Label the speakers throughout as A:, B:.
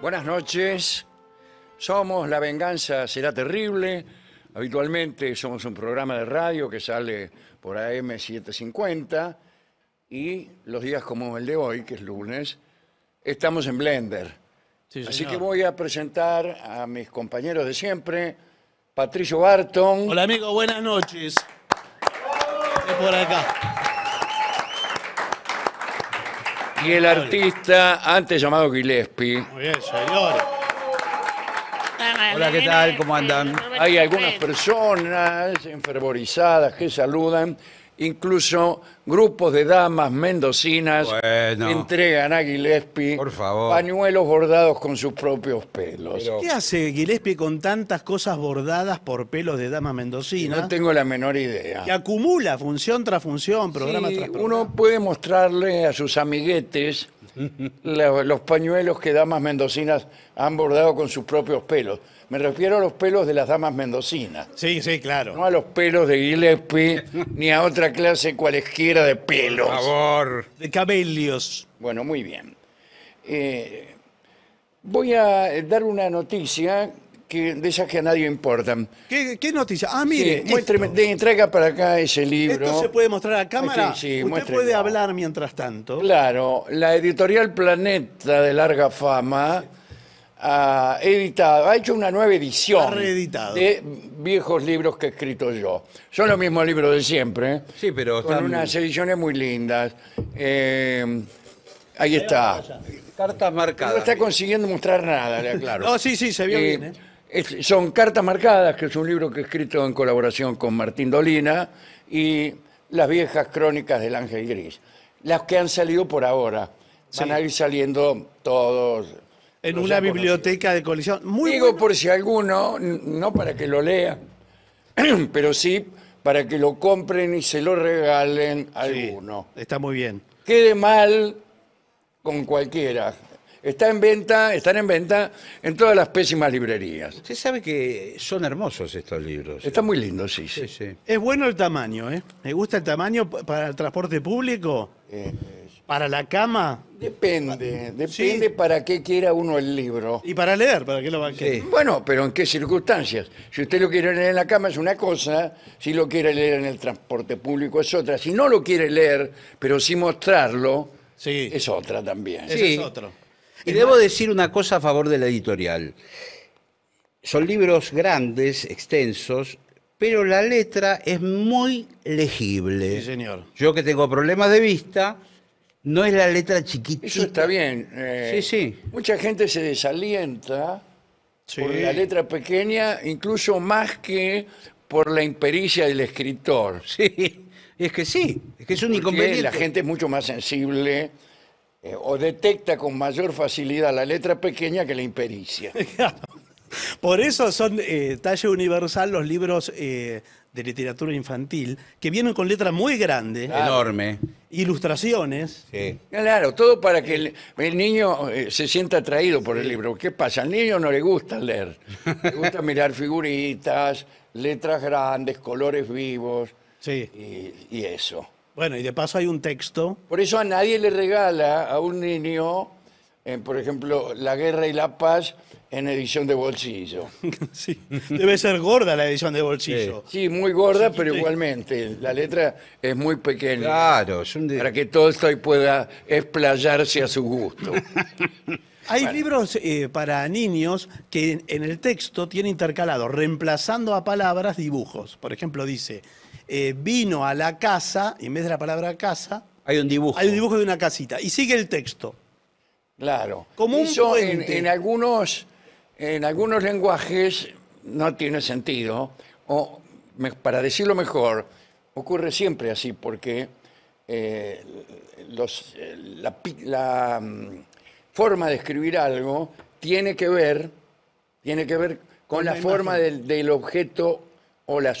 A: Buenas noches. Somos La Venganza Será Terrible. Habitualmente somos un programa de radio que sale por AM750 y los días como el de hoy, que es lunes, estamos en Blender. Así que voy a presentar a mis compañeros de siempre, Patricio
B: Barton. Hola amigo, buenas noches. Es por acá
A: y el artista antes llamado Gillespie.
B: Muy bien, señores. Hola, ¿qué
C: tal? ¿Cómo andan? Hay algunas
A: personas enfervorizadas que saludan incluso grupos de damas mendocinas entregan a Gillespie
B: pañuelos bordados con sus propios pelos. ¿Qué hace Gillespie con tantas cosas bordadas por pelos de damas mendocinas? No tengo la menor idea. ¿Y acumula función tras función, programa tras
A: programa. uno puede mostrarle a sus amiguetes los pañuelos que damas mendocinas han bordado con sus propios pelos. Me refiero a los pelos de las damas mendocinas. Sí, sí, claro. No a los pelos de Gillespie, ni a otra clase cualesquiera de pelos. Por
C: favor.
A: De cabellos. Bueno, muy bien. Eh, voy a dar una noticia que, de esas que a nadie importan. ¿Qué, noticia? Ah, mire. traiga para acá ese libro. ¿Esto se puede mostrar
B: a cámara? Sí, sí, Usted puede
A: hablar mientras tanto. Claro, la editorial Planeta de larga fama ha editado, ha hecho una nueva edición de viejos libros que he escrito yo. Son los mismos libros de siempre, ¿eh? Sí, pero con unas ediciones muy lindas. Eh, ahí está. cartas marcadas. No está consiguiendo mostrar nada, le aclaro. No, sí, sí, se vio eh, bien. son Cartas Marcadas, que es un libro que he escrito en colaboración con Martín Dolina, y Las viejas crónicas del Ángel Gris. Las que han salido por ahora. Van a ir saliendo todos en una biblioteca de colección. Digo por si alguno, no para que lo lean, pero sí para que lo compren y se lo regalen a alguno. Está muy bien. Quede mal con cualquiera. Está en venta, están en venta en todas las pésimas librerías.
B: Usted sabe que son hermosos estos libros. Están ¿eh? muy lindos, sí, sí. Es bueno el tamaño, ¿eh? Me gusta el tamaño para el transporte público. Eh, ¿Para la cama? Depende, depende para qué quiera
A: uno el libro. Y para leer, ¿para qué lo va a querer? Bueno, pero ¿en qué circunstancias? Si usted lo quiere leer en la cama es una cosa, si lo quiere leer en el transporte público es otra, si no lo quiere leer,
C: pero sí mostrarlo, es otra también. es otro.
B: Y debo decir
C: una cosa a favor de la editorial. Son libros grandes, extensos, pero la letra es muy legible. Sí, señor. Yo que tengo problemas de vista, no es la letra chiquita. Eso está bien. Eh, sí, sí. Mucha gente
A: se desalienta por la letra pequeña, incluso más que por la impericia del escritor. Sí, es que sí, es que es un inconveniente. La gente es mucho más sensible eh, o detecta con mayor facilidad la letra pequeña que la impericia.
B: Por eso son eh, talle universal los libros eh, de literatura infantil, que vienen con letra muy grande. Enorme ilustraciones. Claro, todo para que el, niño eh, se sienta atraído
A: por el libro. ¿Qué pasa? Al niño no le gusta leer. Le gusta mirar figuritas, letras grandes, colores vivos Sí. y eso.
B: Bueno, y de paso hay un texto. Por eso a nadie le
A: regala a un niño por ejemplo, La Guerra y la Paz en edición de bolsillo.
B: Sí, debe ser gorda la edición de bolsillo.
A: Sí, muy gorda, pero igualmente. La letra es muy pequeña. Claro, es un dibujo Para que todo esto pueda explayarse a su gusto.
B: Hay libros eh, para niños que en, el texto tiene intercalado, reemplazando a palabras, dibujos. Por ejemplo, dice, eh, vino a la casa, y en vez de la palabra casa, Hay un dibujo. hay un dibujo de una casita. Y sigue el texto. Claro. Como Eso
A: en, algunos, en algunos lenguajes no tiene sentido, o para decirlo mejor, ocurre siempre así, porque eh, eh, la, mm, forma de escribir algo tiene que ver, tiene que ver con, la, forma del, objeto o la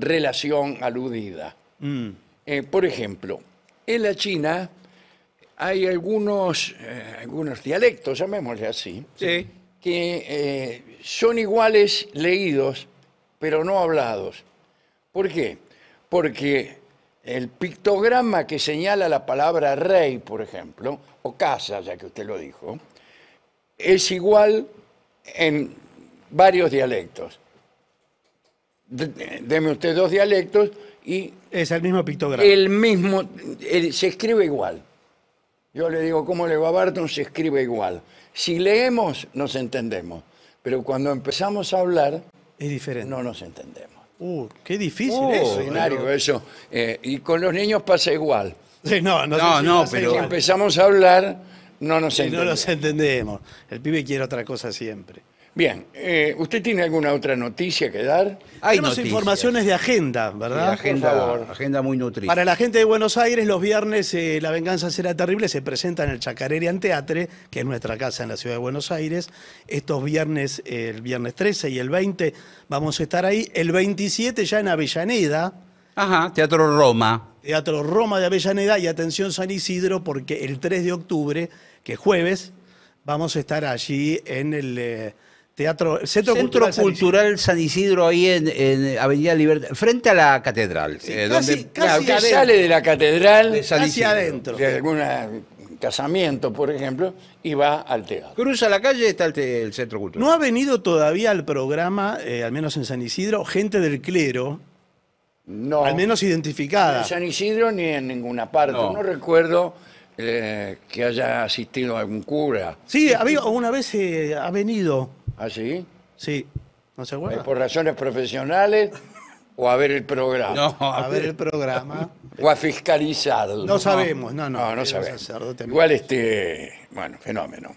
A: relación aludida. Mm. Eh, por ejemplo, en la China hay algunos, eh, algunos dialectos, llamémosle así, que eh, son iguales leídos, pero no hablados. ¿Por qué? Porque el pictograma que señala la palabra rey, por ejemplo, o casa, ya que usted lo dijo, es igual en varios dialectos. Deme usted dos dialectos y
B: Es el mismo pictograma.
A: el mismo, se escribe igual. Yo le digo, ¿cómo le va a Barton? Se escribe igual. Si leemos, nos entendemos. Pero cuando empezamos a hablar, es diferente. no nos entendemos. Uh, qué difícil uh, eso. Eh, y con los niños pasa igual.
B: no, no, no pero. Si empezamos a hablar, no nos entendemos. No nos entendemos. El pibe quiere otra cosa siempre.
A: Bien, eh, ¿usted tiene alguna otra noticia que dar?
B: Hay Tenemos informaciones de agenda, ¿verdad? agenda, agenda muy nutrida. Para la gente de Buenos Aires, los viernes eh, La Venganza Será Terrible se presenta en el Chacarerian Teatre, que es nuestra casa en la ciudad de Buenos Aires. Estos viernes, eh, el viernes 13 y el 20, vamos a estar ahí. El 27 ya en Avellaneda. Ajá, Teatro Roma. Teatro Roma de Avellaneda y atención San Isidro, porque el 3 de octubre, que es jueves, vamos a estar allí en el Teatro, Centro, Cultural, San Isidro, ahí
C: en, Avenida Libertad, frente a la catedral. Eh, sale de la catedral
B: de adentro. De alguna eh, casamiento, por ejemplo, y va al teatro. Cruza la calle y está el, Centro Cultural. No ha venido todavía al programa, eh, al menos en San Isidro, gente del clero. No. Al menos identificada. No, en
C: San Isidro ni en ninguna
A: parte. No, recuerdo que haya asistido a algún cura. Sí, alguna
B: una vez ha venido ¿Ah, sí? Sí. ¿No se por razones
A: profesionales o a ver el programa? No, a, ver, el
B: programa.
A: ¿O a fiscalizarlo? No, sabemos, no, no. No, sabemos. Igual este, bueno, fenómeno.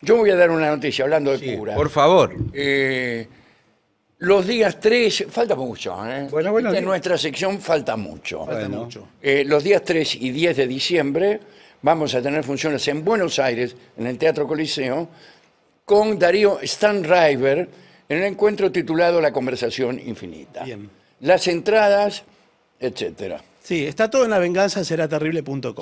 A: Yo voy a dar una noticia hablando de sí, cura. Por favor. Eh, los días 3, falta mucho, ¿eh? Bueno, bueno, en nuestra sección falta mucho. Falta mucho. Eh, los días 3 y 10 de diciembre vamos a tener funciones en Buenos Aires, en el Teatro Coliseo, con Darío Stanriver en un encuentro titulado La conversación
B: infinita. Bien. Las entradas, etcétera. Sí, está todo en la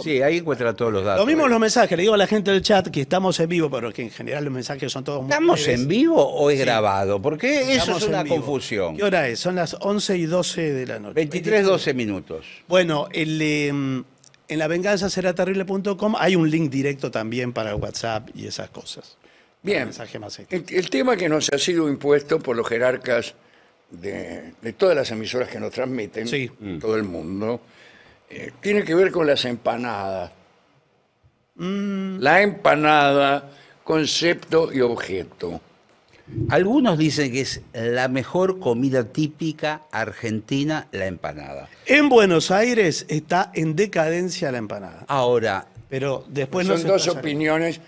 B: Sí, ahí encuentra todos los datos. Lo mismo los mensajes, le digo a la gente del chat que estamos en vivo, pero que en general los mensajes son todos muy ¿Estamos en
C: vivo o es grabado? Porque eso es una confusión.
B: ¿Qué hora es? Son las 11 y 12 de la noche. 23, 12 minutos. Bueno, em, en la hay un link directo también para WhatsApp y esas cosas. Bien,
A: el, tema que nos ha sido impuesto por los jerarcas de, todas las emisoras que nos transmiten, mm. todo el mundo, eh, tiene que ver con las empanadas. Mm. La empanada,
C: concepto y objeto. Algunos dicen que es la mejor comida típica argentina, la empanada.
B: En Buenos Aires está en decadencia la empanada.
C: Ahora, después son dos opiniones,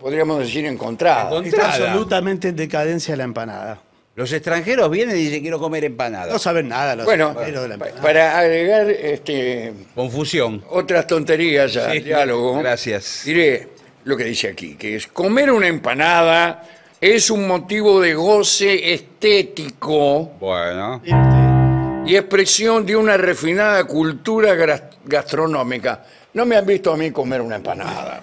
C: podríamos decir,
B: encontradas. Está absolutamente en decadencia la empanada. Los extranjeros vienen y dicen quiero comer empanada. No saben nada los bueno, de la empanada.
C: Para agregar este, confusión,
A: otras tonterías al diálogo. Gracias. Diré lo que dice aquí, que es comer una empanada es un motivo de goce estético. Este. Y expresión de una refinada cultura gastronómica. No me han visto a mí comer una empanada.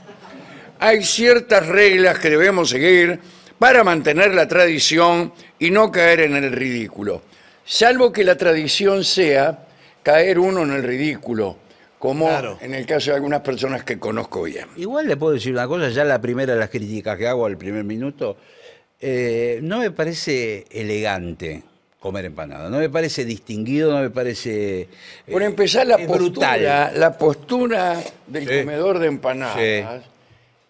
A: Hay ciertas reglas que debemos seguir para mantener la tradición y no caer en el ridículo. Salvo que la tradición sea caer uno en el ridículo, como en el caso de algunas personas que conozco bien.
C: Igual le puedo decir una cosa, ya la primera de las críticas que hago al primer minuto, eh, no me parece elegante comer empanada. No me parece distinguido, no me parece. Por eh, empezar, la postura, la
A: postura del comedor de empanadas.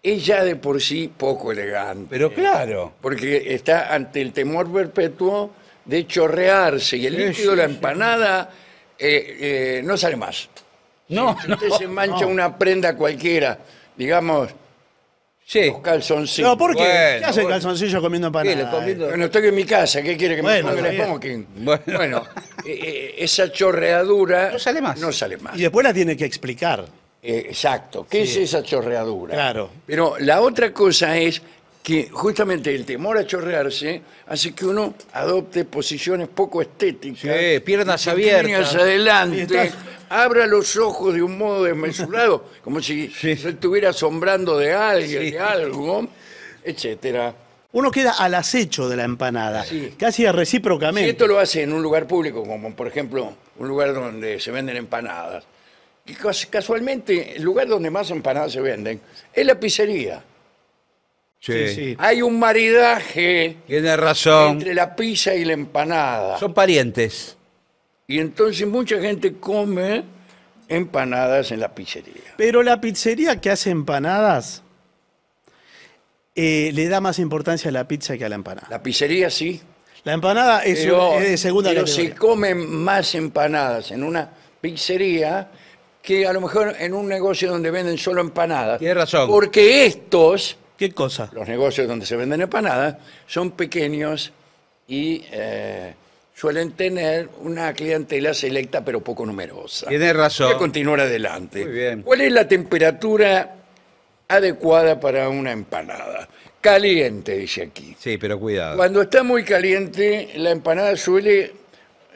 A: Es ya de por sí poco elegante. Pero claro. Porque está ante el temor perpetuo de chorrearse y el líquido de la empanada eh, eh, no sale más. No, si usted se mancha una prenda cualquiera, digamos, Sí. Los calzoncillos. No, ¿por qué? ¿Qué hace calzoncillos
B: calzoncillo comiendo empanada? Bueno,
A: estoy en mi casa, ¿qué quiere que me ponga Bueno, eh, eh, esa chorreadura... No sale más. No sale más. Y después la tiene que explicar. Eh, exacto. ¿Qué es esa chorreadura? Claro. Pero la otra cosa es que justamente el temor a chorrearse hace que uno adopte posiciones poco estéticas. piernas abiertas. piernas adelante, abra los ojos de un modo desmesurado, como si se estuviera asombrando de alguien, de algo,
B: etcétera. Uno queda al acecho de la empanada, casi Si recíprocamente.
A: esto lo hace en un lugar público, como por ejemplo un lugar donde se venden empanadas, y casualmente el lugar donde más empanadas se venden es la pizzería. Sí, Hay un maridaje Tiene razón. entre la pizza y la empanada. Son
B: parientes. Y entonces mucha gente come empanadas en la pizzería. Pero la pizzería que hace empanadas eh, le da más importancia a la pizza que a la empanada.
A: La pizzería sí. La empanada es, de segunda pero se comen más empanadas en una pizzería que a lo mejor en un negocio donde venden solo empanadas. Tiene razón. Porque estos... ¿Qué cosa? Los negocios donde se venden empanadas son pequeños y eh, suelen tener una clientela selecta pero poco numerosa. Tiene razón. Voy a continuar adelante. Muy bien. ¿Cuál es la temperatura adecuada para una empanada?
C: Caliente, dice aquí. Sí, pero cuidado.
A: Cuando está muy caliente, la empanada suele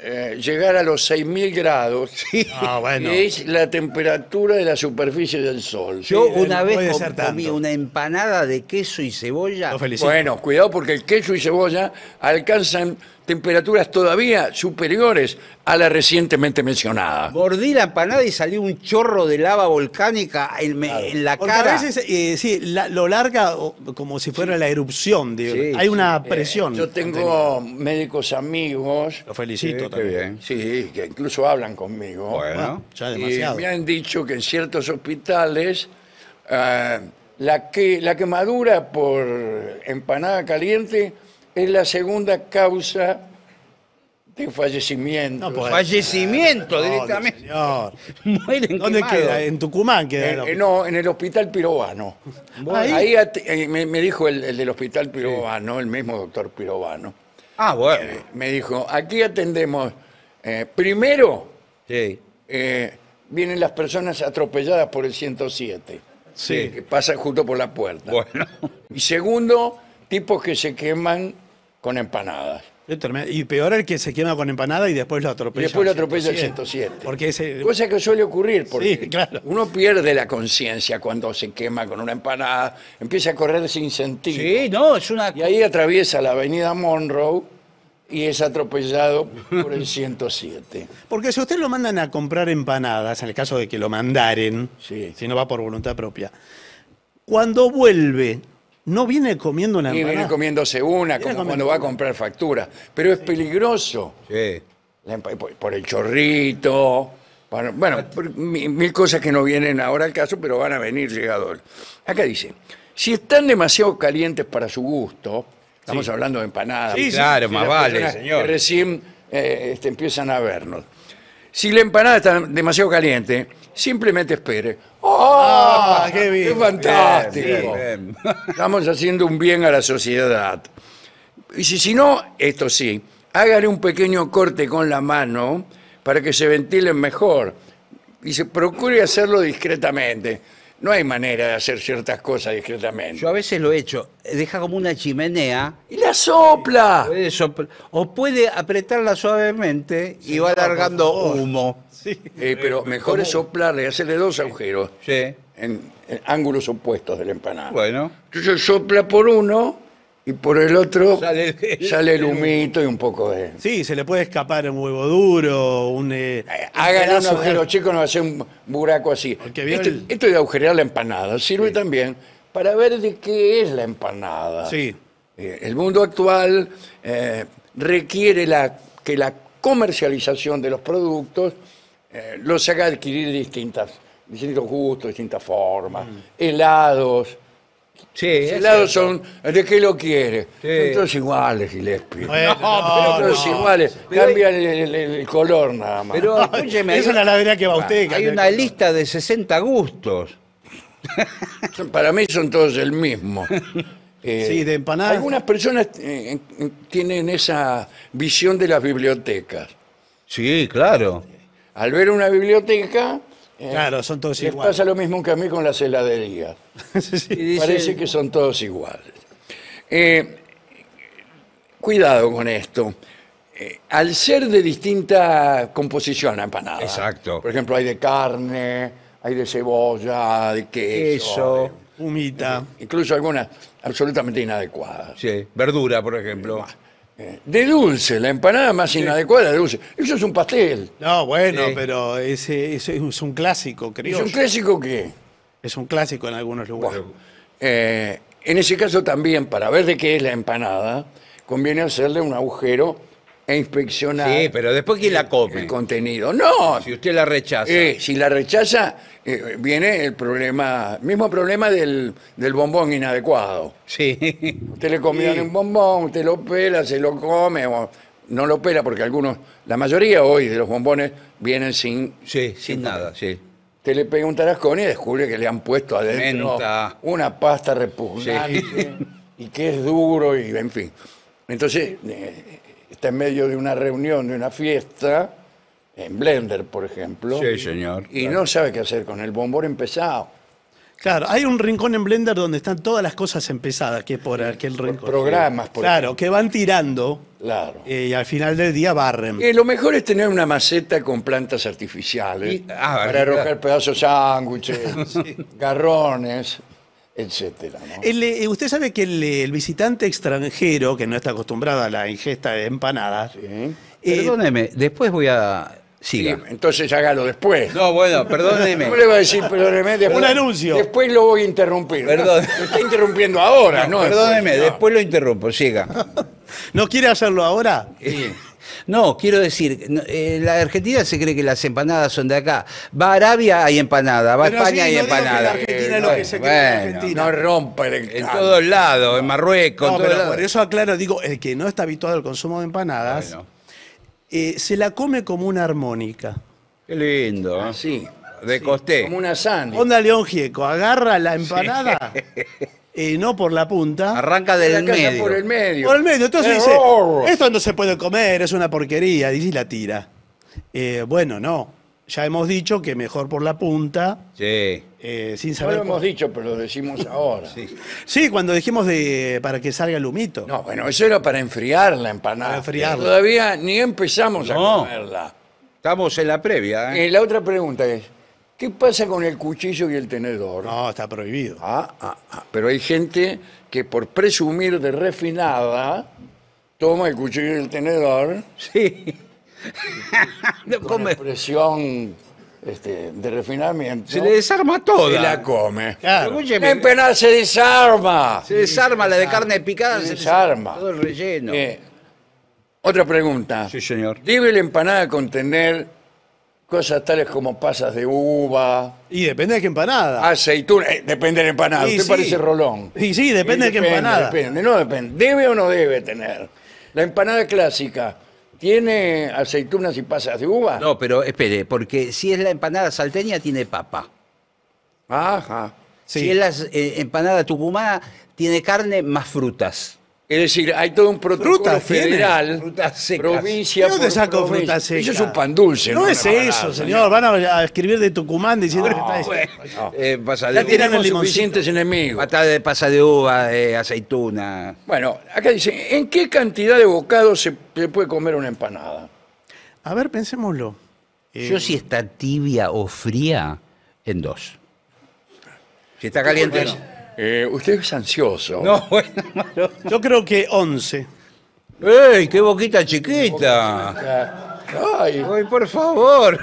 A: eh, llegar a los 6.000 grados, Ah, bueno. es la temperatura de la superficie del sol. Yo una vez comí una empanada de queso y cebolla. Bueno, cuidado porque el queso y cebolla alcanzan temperaturas todavía superiores a la recientemente mencionada.
C: Mordí la empanada y salió un chorro de lava volcánica en, la cara. a veces,
B: eh, sí, lo larga como si fuera la erupción. Hay una presión. Eh, yo tengo
A: médicos amigos, Lo felicito también. sí, que incluso hablan conmigo. Bueno. Ah, ya Y me han dicho que en ciertos hospitales eh, la quemadura por empanada caliente es la segunda causa de fallecimiento. fallecimiento directamente.
C: ¿Dónde queda? ¿En
A: Tucumán queda? Eh, no, en el hospital pirobano. Ahí, eh, me, dijo el, del hospital pirobano, el mismo doctor pirobano, Ah, bueno. Eh, me dijo, aquí atendemos, primero vienen las personas atropelladas por el 107, Sí. que pasan justo por la puerta. Bueno. Y segundo, tipos que se queman con empanadas.
B: Y peor el que se quema con empanada y después lo atropella. Y después lo atropella el 107.
A: Porque Cosa que suele ocurrir, porque claro. uno pierde la conciencia cuando se quema con una empanada, empieza a correr sin sentido. Sí, no, es una... Y ahí atraviesa la avenida Monroe y es atropellado por el
B: 107. Porque si usted lo mandan a comprar empanadas, en el caso de que lo mandaren, si no va por voluntad propia, cuando vuelve no viene comiendo
A: una viene comiéndose una, como cuando va a comprar factura. Pero es peligroso. Sí. Por el chorrito. bueno, mil cosas que no vienen ahora al caso, pero van a venir llegados. Acá dice, si están demasiado calientes para su gusto, estamos hablando de empanadas, Sí, Claro, más vale, recién eh, este, empiezan a vernos. Si la empanada está demasiado caliente, simplemente espere.
D: ¡Oh! Ah, qué bien. ¡Qué fantástico!
A: Estamos haciendo un bien a la sociedad. Y si, no, esto sí, hágale un pequeño corte con la mano para que se ventilen mejor. Y se procure hacerlo discretamente. No hay manera de hacer ciertas cosas discretamente.
C: Yo a veces lo he hecho. Deja como una chimenea. ¡Y la sopla! o puede apretarla suavemente y va alargando humo.
A: Eh, pero eh, mejor es soplarle, hacerle dos agujeros en, ángulos opuestos de la empanada. Bueno. Entonces sopla por uno y por el otro sale el- humito y un poco de... Sí, se le puede escapar un huevo duro, un. Eh, hagan un agujero chico, no va a ser un buraco así. Este, esto de agujerear la empanada sirve también para ver de qué es la empanada. Sí. El mundo actual requiere la, que la comercialización de los productos eh, los haga adquirir distintas, distintos gustos, distintas formas, helados. Sí, Los helados son de qué lo quiere. Son todos iguales, Gillespie. Bueno, no, todos iguales. Cambian
C: el, color nada más. Esa es la ladrera que va ah. usted. hay una lista de 60
A: gustos. Para mí son todos el mismo. Eh, sí, de
B: empanadas. Algunas
A: personas eh, tienen esa visión de las bibliotecas. Sí, claro al ver una biblioteca, eh, Claro, son todos pasa lo mismo que a mí con las heladerías.
B: Parece que
A: son todos iguales. Eh, cuidado con esto. Eh, al ser de distinta composición empanada. Exacto. Por ejemplo, hay de carne, hay de cebolla, de queso. Queso, humita. incluso algunas absolutamente inadecuadas. sí, verdura, por ejemplo. Eh, de dulce, la empanada más inadecuada de dulce.
B: Eso es un pastel. No, bueno, pero ese, es un clásico, creo. Es un clásico qué? Es un clásico en algunos lugares. Eh, en ese caso también, para
A: ver de qué es la empanada, conviene hacerle un agujero e inspeccionar. Sí, pero después que la El contenido. No. Si usted la rechaza. Eh, si la rechaza, eh, viene el problema, mismo problema del, bombón inadecuado. Sí. Usted le comió un bombón, usted lo pela, se lo come, no lo pela porque algunos, la mayoría hoy de los bombones vienen sin... sin, nada, sí. Usted le pega un tarascón y descubre que le han puesto adentro una pasta repugnante y que es duro y en fin. Entonces, eh, está en medio de una reunión, de una
B: fiesta, en Blender, por ejemplo. Sí, señor. Y no sabe qué hacer con el bombón empezado. Claro, hay un rincón en Blender donde están todas las cosas empezadas, que es por aquel por rincón. Programas, por Claro, que van tirando. Claro. Eh, y al final del día barren. Y lo
A: mejor es tener una maceta con plantas artificiales. Ah, para arrojar pedazos de sándwiches,
B: garrones
A: etcétera.
B: Eh, usted sabe que el, visitante extranjero que no está acostumbrado a la ingesta de empanadas. Eh, perdóneme, después voy a. Siga. entonces hágalo después. No, bueno, perdóneme. le
A: a decir, perdóneme? Después, Un anuncio. Después lo voy a interrumpir. Perdón. Lo está interrumpiendo
C: ahora, ¿no? perdóneme, después, lo interrumpo, siga. ¿No quiere hacerlo ahora? Sí. No, quiero decir, en eh, la Argentina se cree que las empanadas son de acá. Va a Arabia hay empanada, va a España hay empanada. Argentina lo No rompe el En todos lados, en Marruecos, en pero Por eso
B: aclaro, digo, el que no está habituado al consumo de empanadas, eh, se la come como una armónica.
C: Qué lindo. ¿eh? Sí. De coste. Como una sándwich.
B: Onda León Gieco, agarra la empanada. Eh, no por la punta. Arranca del la medio. por el medio. Por el medio. Entonces dice, esto no se puede comer, es una porquería. Dice la tira. Eh, bueno, no. Ya hemos dicho que mejor por la punta. Sí. Eh, sin No lo hemos
A: dicho, pero lo decimos ahora.
B: Sí, cuando dijimos para que salga el humito. No, bueno, eso era para enfriar la empanada. Para enfriarla.
A: Todavía ni empezamos a comerla. Estamos en la previa. la otra pregunta es, ¿Qué pasa con el cuchillo y el tenedor? No, está prohibido. Ah, ah, ah, Pero hay gente que por presumir de refinada toma el cuchillo y el tenedor Sí. No con come. expresión este, de refinamiento. Se le desarma todo y la come. Claro. En penal se desarma. Se desarma la de carne
C: picada. Se desarma. Todo el relleno.
A: Eh, otra pregunta. Sí, señor. ¿Debe la empanada con contener Cosas tales como pasas de uva, Y depende de qué empanada. aceituna, eh, depende de la empanada, usted parece rolón. Y sí, depende de qué empanada. Depende, no depende. ¿Debe o no debe tener? La empanada clásica, ¿tiene aceitunas
C: y pasas de uva? No, pero espere, porque si es la empanada salteña, tiene papa. Ajá. Si es la eh, empanada tucumana, tiene carne más frutas.
A: Es decir, hay todo un protocolo federal, provincia ¿De fruta
B: seca? Eso es un pan dulce. No, es eso, señor. Van a, escribir de Tucumán diciendo que está bueno,
C: no. Eh, pasa de Ya uva, suficientes enemigos. de pasa de uva, aceituna. Bueno, acá dice, ¿en qué cantidad de
A: bocados se, puede comer una empanada?
C: A ver, pensémoslo. Yo eh, si está tibia o fría, en dos. Si está caliente, no. Eh, usted es ansioso. No, bueno. Yo, creo que 11. ¡Ey, qué boquita chiquita! Ay, por favor.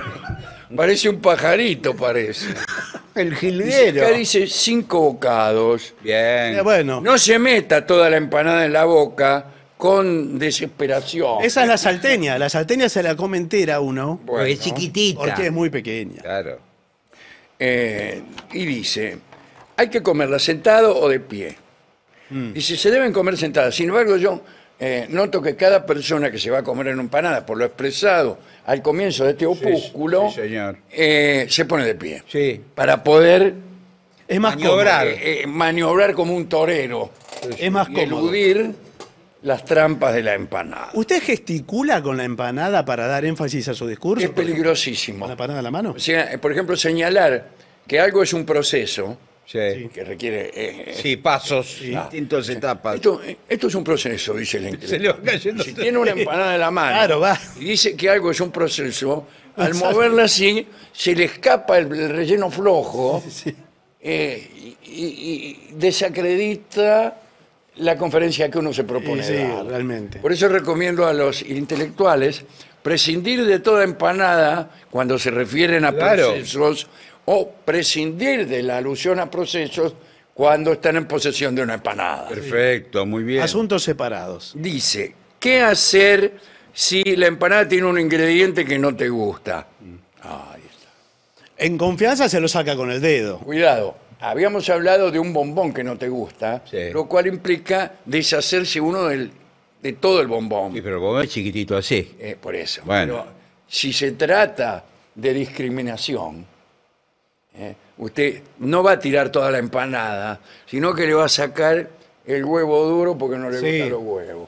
C: parece un pajarito, parece. El
A: Dice, acá dice cinco bocados. Bien. Eh, no se meta toda la empanada en la boca con desesperación. esa es
B: la salteña. La salteña se la come entera uno Porque es chiquitita. porque es
A: muy pequeña. Claro. Eh, y dice, hay que comerla sentado o de pie. Mm. Y si se deben comer sentadas. Sin embargo, yo eh, noto que cada persona que se va a comer en empanada, por lo expresado al comienzo de este opúsculo, eh, se pone de pie. Sí. Para poder es eh, maniobrar. como un torero. Es más Eludir
B: las trampas de la empanada. ¿Usted gesticula con la empanada para dar énfasis a su discurso? Es peligrosísimo. la empanada a la mano? por ejemplo, señalar que algo es
A: un proceso que requiere eh, eh, Sí, pasos, distintos ah. distintas etapas. Eh, esto, es un proceso, dice el Se Si tiene una empanada en la mano y dice que algo es un proceso, al moverla así se le escapa el, relleno flojo y, desacredita la conferencia que uno se propone. realmente. Por eso recomiendo a los intelectuales prescindir de toda empanada cuando se refieren a procesos o prescindir de la alusión a procesos cuando están en posesión de una empanada.
C: Perfecto, muy bien. Asuntos separados. Dice,
A: ¿qué hacer si la empanada tiene un ingrediente que no te gusta? ahí está.
B: En confianza se lo saca con el dedo. Cuidado, habíamos
A: hablado de un bombón que no te gusta, lo cual implica deshacerse uno de todo el bombón.
C: Sí, pero bombón es chiquitito así. Eh, por eso. Bueno.
A: si se trata de discriminación, ¿eh? usted no va a tirar toda la empanada, sino que le va a sacar el huevo duro porque no le gusta gustan los
B: huevos.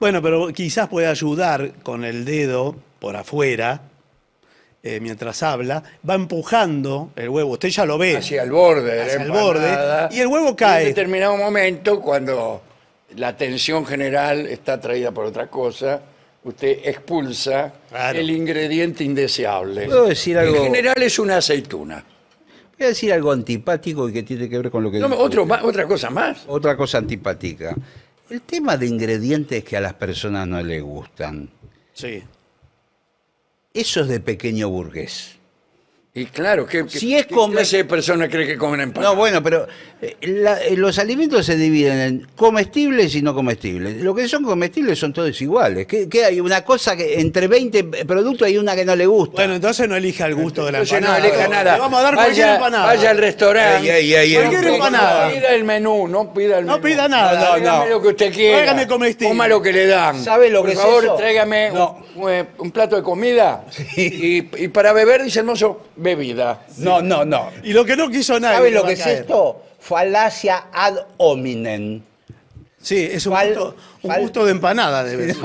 B: Bueno, pero quizás puede ayudar con el dedo por afuera, eh, mientras habla, va empujando el huevo, usted ya lo ve. Hacia el borde el borde, y el huevo cae. En determinado momento, cuando
A: la tensión general está atraída por otra cosa, usted expulsa el ingrediente indeseable. decir algo? En general
C: es una aceituna. Voy a decir algo antipático y que tiene que ver con lo que... No, otro, otra cosa más. Otra cosa antipática. El tema de ingredientes que a las personas no les gustan. Sí. Eso es de pequeño burgués.
A: Y claro, que Si es clase cree que comen empanadas? No, bueno, pero
C: eh, eh, los alimentos se dividen en comestibles y no comestibles. Lo que son comestibles son todos iguales. ¿Qué, hay? Una cosa que entre 20 productos hay una que no le gusta. Bueno, entonces no elija el gusto de la Entonces no elija nada. vamos a dar cualquier empanada. vaya al restaurante. Ahí, Cualquier empanada. Pida el menú, no pida el menú. No pida nada. No, no, lo que usted
A: quiera. Tráigame comestible. Coma lo que le dan. ¿Sabe lo Por que es favor, eso? tráigame un- eh, un, plato de comida. Y, y para beber, dice el mozo, bebida. No, no, no. Y lo que no quiso
B: nadie. ¿Sabes lo que es esto? Falacia ad hominem. Sí, es un, gusto, de empanada debe no.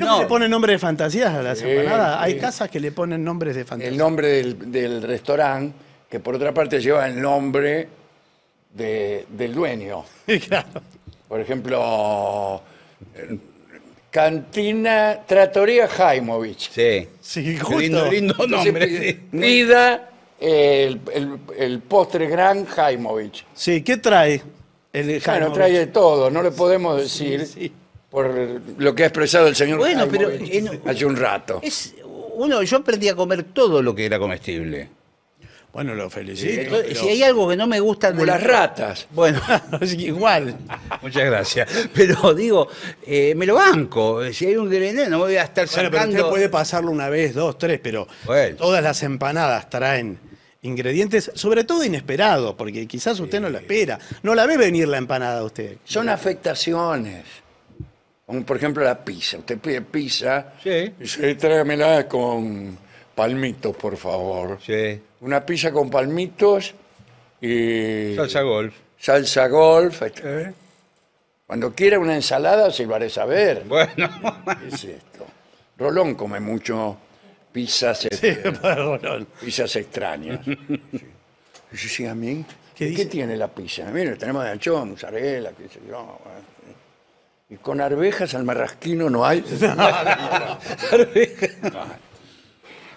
B: no. Le ponen nombres de fantasías a las empanadas. Hay casas que le ponen nombres de fantasías. El nombre del, restaurante, que por otra parte lleva
A: el nombre del dueño. claro. Por ejemplo, Cantina Tratoría Jaimovich.
D: Sí.
C: Lindo, lindo nombre.
A: el, el- postre gran Jaimovich. Sí, ¿qué trae? El Bueno, trae de todo, no le podemos decir por
C: lo que ha expresado el señor Bueno, pero, hace un rato. uno, yo aprendí a comer todo lo que era comestible. Bueno, lo felicito. Si hay algo que no me gusta... Como las ratas. Bueno, igual. Muchas gracias.
B: Pero digo, eh, me lo banco. Si hay un grené, no voy a estar Bueno, puede pasarlo una vez, dos, tres, pero todas las empanadas traen ingredientes, sobre todo inesperados, porque quizás usted no la espera. No la ve venir la empanada a usted. Son afectaciones.
A: Como por ejemplo la pizza. Usted pide pizza, Sí. y dice, trágamela con palmitos, por favor. Sí. Una pizza con palmitos y... Salsa golf. Salsa golf. ¿Eh? Cuando quiera una ensalada se lo haré saber.
C: Bueno. ¿Qué es esto?
A: Rolón come mucho pizzas, este, Rolón. pizzas extrañas. Sí. Sí, a mí. ¿Qué, tiene la pizza? Mira, tenemos de anchón, mozzarella, qué yo. Y con arvejas al marrasquino no hay. No,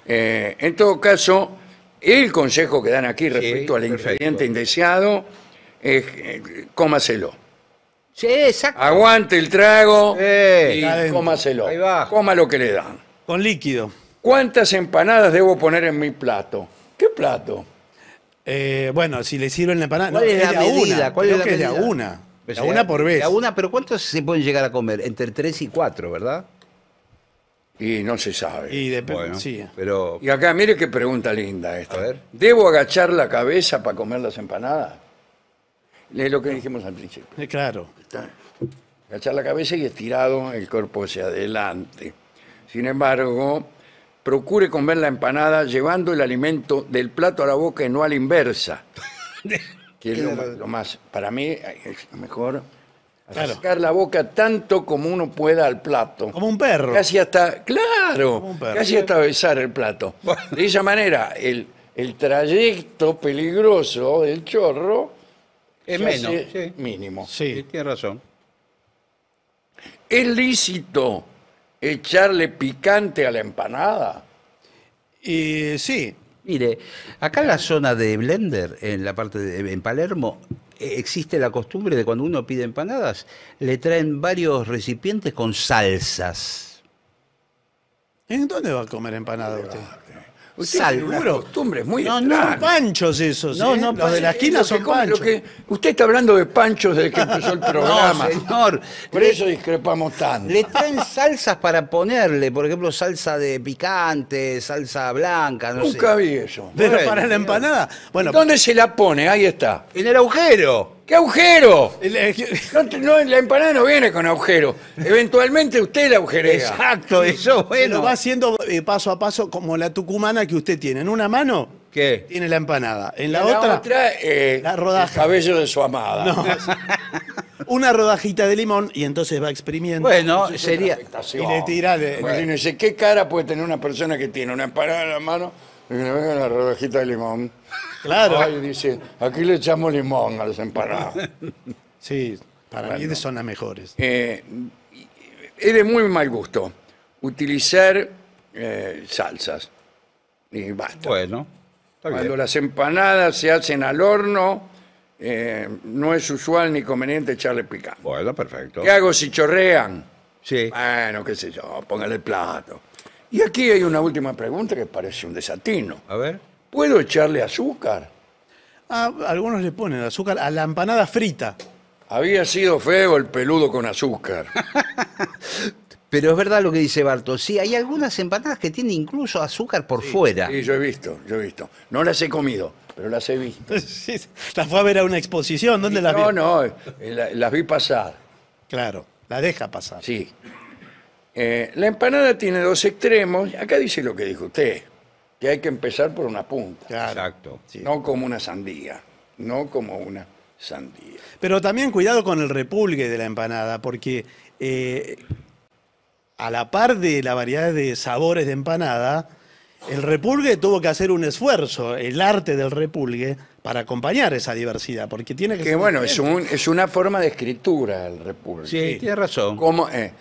A: Eh, en todo caso, el consejo que dan aquí respecto al ingrediente indeseado es eh, cómaselo.
C: Sí, exacto. Aguante
A: el trago y cómaselo. Coma lo que le dan. Con líquido. ¿Cuántas empanadas debo poner en mi plato?
B: ¿Qué plato? Eh, bueno, si le sirven la empanada. no, es la una. ¿Cuál es la una. Pues una por vez. La
C: una, pero ¿cuántas se pueden llegar a comer? Entre tres y cuatro, ¿verdad? Y no se sabe. Y
A: depende, sí. pero Y acá, mire qué pregunta linda esta. A ver. ¿Debo agachar la cabeza para comer las empanadas? Es lo que dijimos al principio. Eh, claro. agachar la cabeza y estirado el cuerpo hacia adelante. Sin embargo, procure comer la empanada llevando el alimento del plato a la boca y no a la inversa. que es lo, más, para mí, es lo mejor Sacar la boca tanto como uno pueda al plato. Como un perro. Casi hasta, claro, casi hasta besar el plato. De esa manera, el, el trayecto peligroso del chorro Es menos, mínimo. Sí, tiene razón.
C: ¿Es lícito echarle picante a la empanada? Y sí, Mire, acá en la zona de Blender, en la parte de, en Palermo, existe la costumbre de cuando uno pide empanadas, le traen varios recipientes con salsas. ¿En dónde va a comer empanada usted? Usted Seguro.
B: costumbres muy No, no panchos esos. No, ¿eh? no, Los de la esquina son lo panchos. que-
C: usted está hablando de panchos desde que empezó el programa. No, señor. Por eso discrepamos tanto. Le traen salsas para ponerle, por ejemplo, salsa de picante, salsa blanca, no Nunca vi eso. Pero para la empanada. Bueno, ¿Dónde se la pone? Ahí está. En el agujero. ¿Qué agujero? la empanada no
B: viene
A: con agujero. Eventualmente usted la agujerea. Exacto, eso bueno. Lo va
B: haciendo eh, paso a paso como la tucumana que usted tiene. En una mano ¿Qué? tiene la empanada. En la, otra, eh, rodaja. El cabello de su amada. una rodajita de limón y entonces va exprimiendo. Bueno, sería. Y le tira. De,
A: ¿qué cara puede tener una persona que tiene una empanada en la mano?
B: Y le vengan la rodajita de limón.
A: Claro. dice, aquí le echamos limón a las empanadas. Sí, para mí son las mejores. Eh, es de muy mal gusto utilizar eh, salsas. Y basta. Bueno, Cuando las empanadas se hacen al horno, eh, no es usual ni conveniente echarle picante. Bueno, perfecto. ¿Qué hago si chorrean? Sí. Bueno, qué sé yo, póngale plato. Y aquí hay una última pregunta que parece un desatino. A ver. ¿Puedo echarle azúcar?
C: algunos le ponen azúcar a la empanada frita. Había sido feo el peludo con azúcar. Pero es verdad lo que dice Barto. Sí, hay algunas empanadas que tienen
B: incluso azúcar por fuera. Sí,
A: yo he visto, yo he visto. No las he comido, pero las he visto. Sí, fue a
B: ver a una exposición. ¿Dónde las vi? No,
A: no, eh, las vi pasar. Claro, la deja pasar. Sí, eh, la empanada tiene dos extremos. Acá dice lo que dijo usted, que hay que empezar por una punta. Exacto. No como una sandía. No como una sandía.
B: Pero también cuidado con el repulgue de la empanada, porque eh, a la par de la variedad de sabores de empanada, el repulgue tuvo que hacer un esfuerzo, el arte del repulgue, para acompañar esa diversidad, porque tiene que... Que bueno, es,
A: una forma de escritura el repulgue. Sí, tiene razón. Como, eh,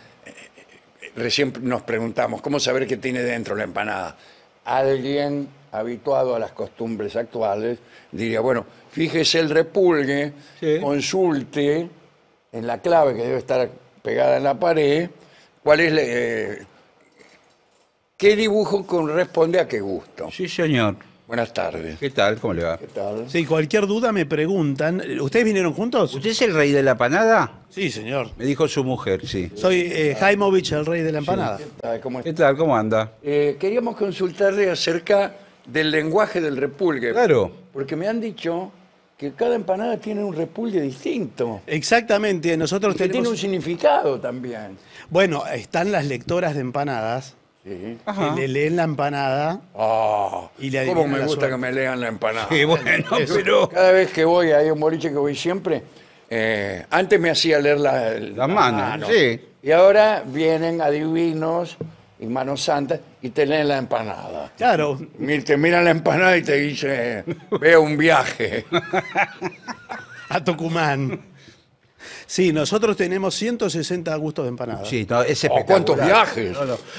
A: recién nos preguntamos, ¿cómo saber qué tiene dentro la empanada? Alguien habituado a las costumbres actuales diría, bueno, fíjese el repulgue, consulte en la clave que debe estar pegada en la pared, cuál es eh, qué dibujo
C: corresponde a qué gusto. Sí, señor. Buenas tardes. ¿Qué tal? ¿Cómo le va? ¿Qué tal? Sí, cualquier duda me preguntan. ¿Ustedes vinieron juntos? ¿Usted es el rey de la empanada? Sí, señor. Me dijo su mujer, sí.
B: Soy eh, Jaimovich, el rey de la empanada.
C: ¿Qué tal? ¿Cómo está? ¿Qué tal? ¿Cómo anda?
B: Eh, queríamos
A: consultarle acerca del lenguaje del repulgue. Claro. Porque me han dicho que cada empanada tiene un repulgue distinto.
B: Exactamente, nosotros y tiene un
A: significado también.
B: Bueno, están las lectoras de empanadas
A: y le
B: leen la empanada.
A: Ah, y le ¿Cómo me gusta que me lean la empanada? Sí, bueno, pero... Cada vez que voy, hay un boliche que voy siempre, eh, antes me hacía leer la, La mano, sí. Y ahora vienen adivinos y manos santas y te leen la empanada.
B: Claro, Te miran la empanada y te dice, veo un viaje. a Tucumán. Sí, nosotros tenemos 160 gustos de empanadas. Sí, oh, ¿Cuántos viajes?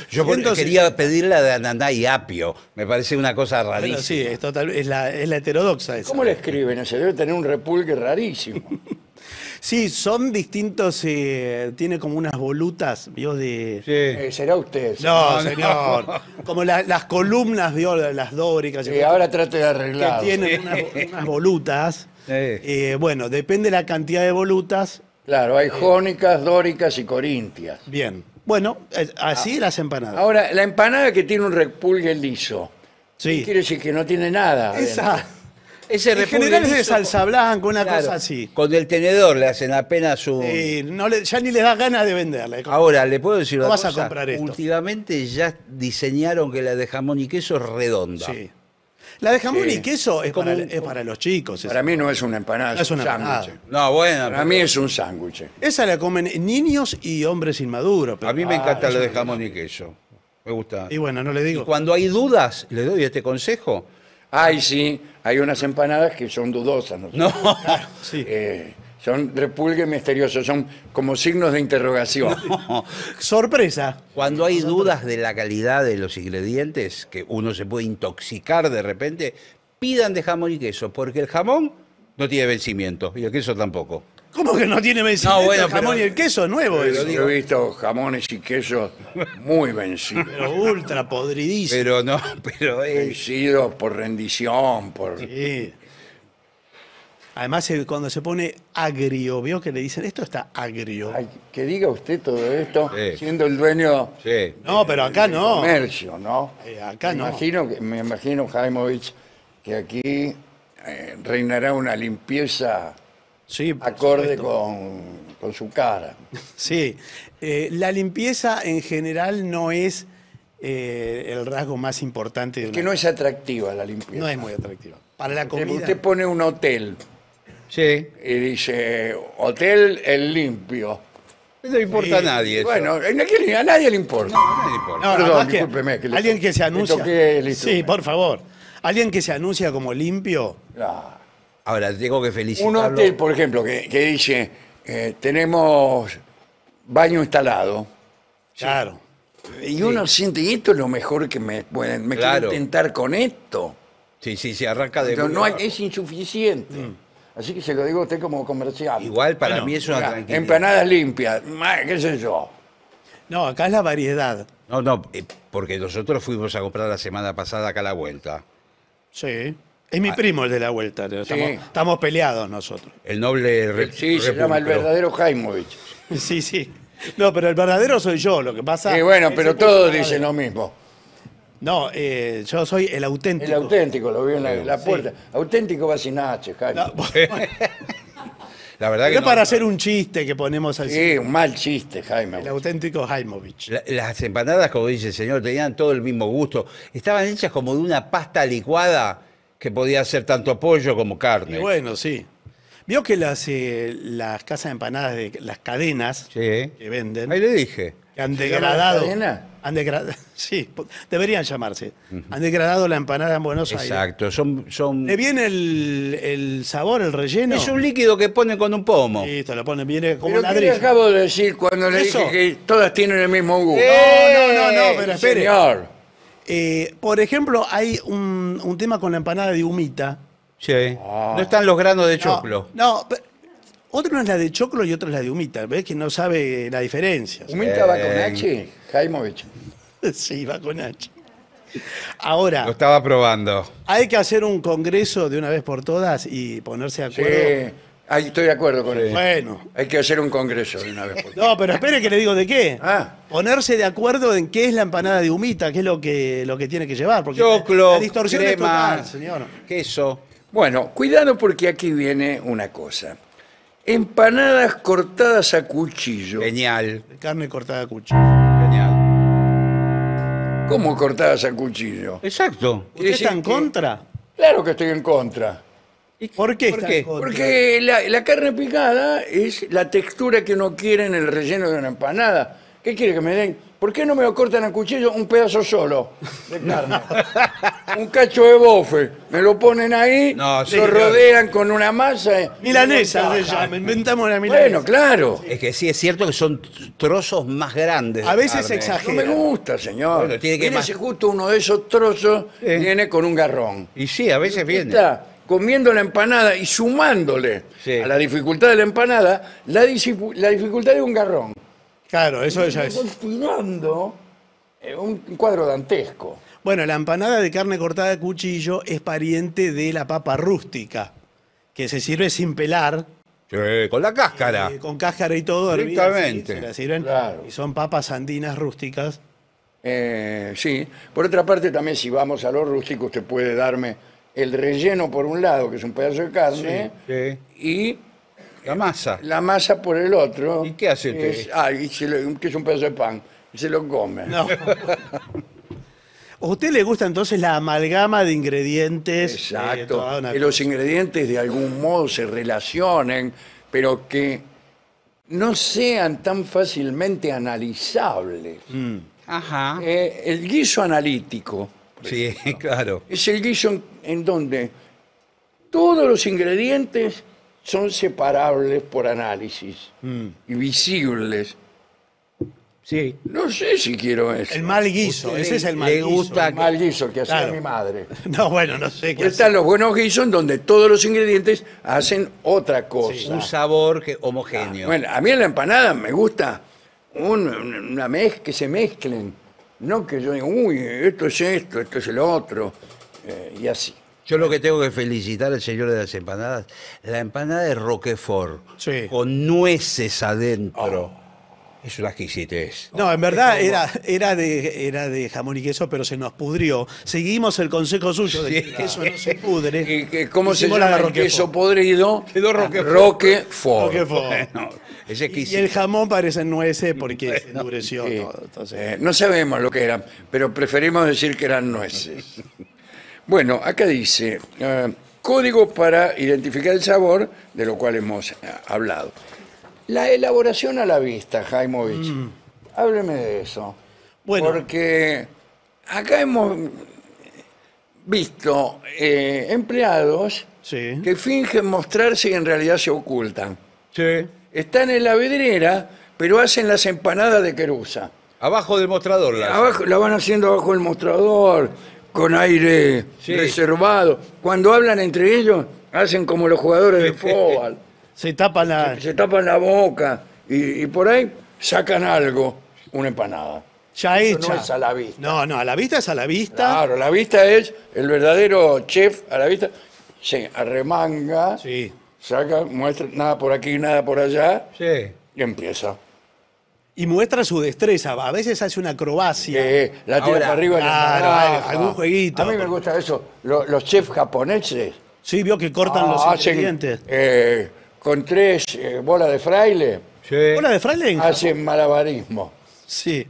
B: Yo quería pedir la de ananá
C: y apio. Me parece una cosa rarísima. sí,
B: es, la, heterodoxa esa. ¿Cómo le escriben? Se debe tener un repulgue rarísimo. Sí, son distintos, eh, tiene como unas volutas, ¿vio? De... Eh,
A: será usted. No, señor.
B: Como las columnas, ¿vio? Las dóricas. Y ahora trate de arreglar. Tiene tienen unas, volutas eh, bueno, depende de la cantidad de volutas. Claro, hay eh, jónicas, dóricas y corintias. Bien. Bueno, así ah, las empanadas.
A: Ahora, la empanada que tiene un repulgue liso. Sí. Quiere decir que no tiene nada. Esa.
B: Ese En general es de
A: salsa blanca, una cosa así.
C: Con el tenedor le hacen apenas su... Y ya ni le da ganas de venderla. Ahora, le puedo decir una vas a comprar esto. Últimamente ya diseñaron que la de jamón y queso es redonda. Sí. La de jamón y queso es, para, es para los chicos. Para mí no es una empanada, es un sándwich. No, bueno. Para mí es un sándwich.
B: Esa la comen niños y hombres inmaduros. A mí me ah, encanta la de
C: jamón y queso. Me gusta. Y
B: bueno, no le digo. cuando
C: hay dudas, le doy este consejo. Ay, sí, hay unas empanadas que son dudosas.
A: No, No. Sí. Eh, son repulgues misteriosos, son como signos de
C: interrogación. sorpresa. Cuando hay dudas de la calidad de los ingredientes, que uno se puede intoxicar de repente, pidan de jamón y queso, porque el jamón no tiene vencimiento y el queso tampoco.
B: ¿Cómo que no tiene vencimiento? No, bueno, el jamón y el queso nuevo. eso. Yo
C: he visto jamones y quesos
B: muy vencidos. Pero ultra
C: podridísimos.
A: Pero no, pero... Eh, vencidos por rendición, por...
B: Además, eh, cuando se pone agrio, ¿vio que le dicen, esto está agrio. que diga usted todo esto, siendo el dueño no, pero acá no. comercio,
A: ¿no? Eh, acá no. Imagino, me imagino, Jaimovich, que aquí eh, reinará una
B: limpieza acorde con, su cara. Sí, la limpieza en general no es el rasgo más importante. Es que no es atractiva la limpieza. No es muy atractiva. Para la comida. Usted pone un hotel
A: y dice Hotel El Limpio.
C: No
B: importa a nadie. Bueno, a nadie le importa.
C: No, Perdón, discúlpeme, alguien que se anuncia.
B: sí, por favor. Alguien que se anuncia como limpio.
A: Ahora, tengo que Un hotel, por ejemplo, que, dice, eh, tenemos baño instalado. Claro. Y uno siente, "Y esto es lo mejor que me pueden, me intentar con
C: esto. Sí, sí, se arranca de... Pero no
A: es insuficiente. Mm. Así que se lo digo a usted como comercial. Igual para mí es una tranquilidad. empanadas limpias,
C: qué sé yo. No, acá es la variedad. No, no, eh, porque nosotros fuimos a comprar la semana pasada acá a la vuelta. Sí. Es mi ah. primo el de la vuelta. Estamos,
B: estamos peleados nosotros.
C: El noble re- Sí, se llama el verdadero
B: Jaimovich. Sí, sí. No, pero el verdadero soy yo. Lo que pasa. Y bueno, pero todos dicen lo mismo. No,
A: eh, yo soy el auténtico. El auténtico, lo vi en la, puerta. Auténtico vacinache, Jaime.
B: No, La verdad que no, para hacer un chiste que ponemos así. Sí, un mal chiste, Jaime. El auténtico Jaimovich.
C: las empanadas, como dice el señor, tenían todo el mismo gusto. Estaban hechas como de una pasta licuada que podía ser tanto pollo como carne. bueno,
B: sí. Vio que las, eh, las casas de empanadas de las cadenas que venden. Ahí le dije han degradado. Han degradado, sí, deberían llamarse. Han degradado la empanada en Buenos Aires. Exacto, son, ¿Le viene el, sabor, el relleno? Es un líquido que ponen con un pomo. esto lo ponen, viene como pero ladrillo. acabo de decir cuando
A: le dije
C: que todas tienen el mismo
A: gusto? No, no, no, no, pero espere.
B: Eh, por ejemplo, hay un, tema con la empanada de humita. Sí. No están los granos de choclo. No, no pero otra es la de choclo y otra es la de humita. ¿Ves que no sabe la diferencia? ¿Humita va con H? Jaimovich. Sí, va con H.
C: Ahora. Lo estaba probando.
B: Hay que hacer un congreso de una vez por todas y ponerse de acuerdo.
A: Sí. estoy de acuerdo con él. Bueno. Hay que hacer un congreso de una vez por todas. No, pero
B: espere que le digo de qué. Ah. Ponerse de acuerdo en qué es la empanada de humita, qué es lo que, lo que tiene que llevar. Porque Choclo, crema, es
C: Queso. Bueno,
B: cuidado porque
A: aquí viene una cosa empanadas cortadas a cuchillo. Genial. Carne cortada a cuchillo. Genial. ¿Cómo cortadas a cuchillo?
C: Exacto.
A: ¿Usted está en contra? Claro que estoy en contra. ¿Por qué Porque la, la carne picada es la textura que uno quiere en el relleno de una empanada. ¿Qué quiere que me den? ¿Por qué no me lo cortan a cuchillo un pedazo solo de carne? un cacho de bofe. Me lo ponen ahí, No, lo rodean con una masa. Eh. Milanesa
C: inventamos la milanesa. Bueno, claro. Es que sí, es cierto que son trozos más grandes. A veces exagero. No me gusta, señor. Bueno, tiene que
A: justo uno de esos trozos viene con un garrón.
C: Y sí, a veces viene. Está
A: comiendo la empanada y sumándole a la dificultad de la empanada la, la dificultad de un garrón.
B: Claro, eso ya es.
A: Continuando eh, un cuadro dantesco.
B: Bueno, la empanada de carne cortada a cuchillo es pariente de la papa rústica, que se sirve sin pelar. con la cáscara. Eh, con cáscara y todo. hervida, la sirven. Y son papas andinas rústicas. Eh, sí. Por otra parte,
A: también si vamos a lo rústico, usted puede darme el relleno por un lado, que es un pedazo de carne, Sí. y la masa. la masa por el otro. ¿Y qué hace usted? ah, que es un pedazo de pan. Y se lo come. No.
B: ¿A usted le gusta entonces la amalgama de ingredientes? Exacto. Eh, que los ingredientes de algún
A: modo se relacionen, pero que no sean tan fácilmente analizables. Mm. Ajá. Eh, el guiso analítico
C: Sí, claro.
A: es el guiso en donde todos los ingredientes son separables por análisis mm. y visibles. Sí. No sé si quiero eso. El mal guiso, ese es el mal le guiso. El mal guiso que hacía mi
B: madre. No, bueno, no sé qué
A: Están los buenos guisos donde todos los ingredientes hacen otra cosa. Un
C: sabor homogéneo. Bueno,
A: a mí en la empanada me gusta una que se mezclen. No que yo diga, uy, esto es esto,
C: esto es el otro, eh, y así. Yo lo que tengo que felicitar al señor de las empanadas, la empanada de Roquefort, con nueces adentro. Eso oh. Es una exquisitez.
B: No, en verdad era, era, de, era de jamón y queso, pero se nos pudrió. Seguimos el consejo suyo de que el queso no se pudre. ¿Cómo se llama el queso podrido? Quedó ah, Roquefort. Roquefort. Y el jamón parece nueces
A: porque endureció Entonces, eh, no sabemos lo que era, pero preferimos decir que eran nueces. Bueno, acá dice, eh, código para identificar el sabor, de lo cual hemos eh, hablado. La elaboración a la vista, Jaimovich. Mm. Hábleme de eso. Porque acá hemos visto eh, empleados que fingen mostrarse y en realidad se ocultan. Sí. Están en la vedrera, pero hacen las empanadas de querusa. Abajo del mostrador. abajo, la van haciendo abajo del mostrador, con aire reservado. Cuando hablan entre ellos, hacen como los jugadores de fútbol. Se tapan la. Se tapan la boca y, por ahí sacan algo, una empanada. Ya no es a la vista. No, no, a la vista es a la vista. Claro, la vista es el verdadero chef a la vista. Se arremanga, Sí. saca, muestra nada por aquí, nada por allá Sí. y empieza.
B: Y muestra su destreza, a veces hace una acrobacia. Eh, la tira para arriba. Claro, ah, algún jueguito. A mí
A: me gusta eso. Los, chefs japoneses. Sí, vio que cortan ah, los eh, con tres eh, bolas de fraile. ¿Bolas de fraile? Hacen malabarismo. Sí.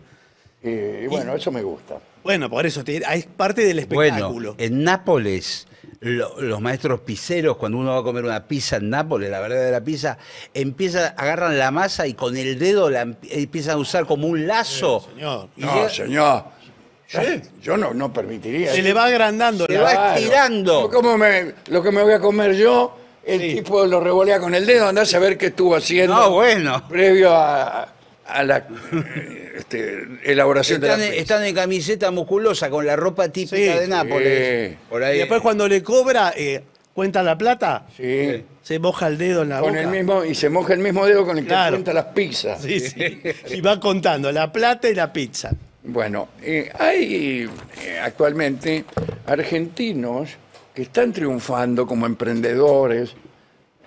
A: Y, bueno, eso me gusta.
C: Bueno, por eso, es parte del espectáculo. en Nápoles los maestros piseros, cuando uno va a comer una pizza en Nápoles, la verdad de la pizza, empiezan, agarran la masa y con el dedo la empiezan a usar como un lazo. Eh,
A: señor. no, señor. Yo no, no permitiría. Se le va agrandando. le va
C: estirando. lo que me voy a comer yo, el
A: tipo lo revolea con el dedo, andás a ver qué estuvo haciendo. No, bueno. Previo a, a la este, elaboración de la
C: Están en camiseta musculosa con la ropa típica de Nápoles. Y después
B: cuando le cobra, eh, cuenta la plata, se moja el dedo en la con El mismo, y se moja el mismo dedo con el que cuenta las pizzas. Sí, sí. y va contando la plata y la pizza. Bueno, eh, hay eh, actualmente
A: argentinos que están triunfando como emprendedores,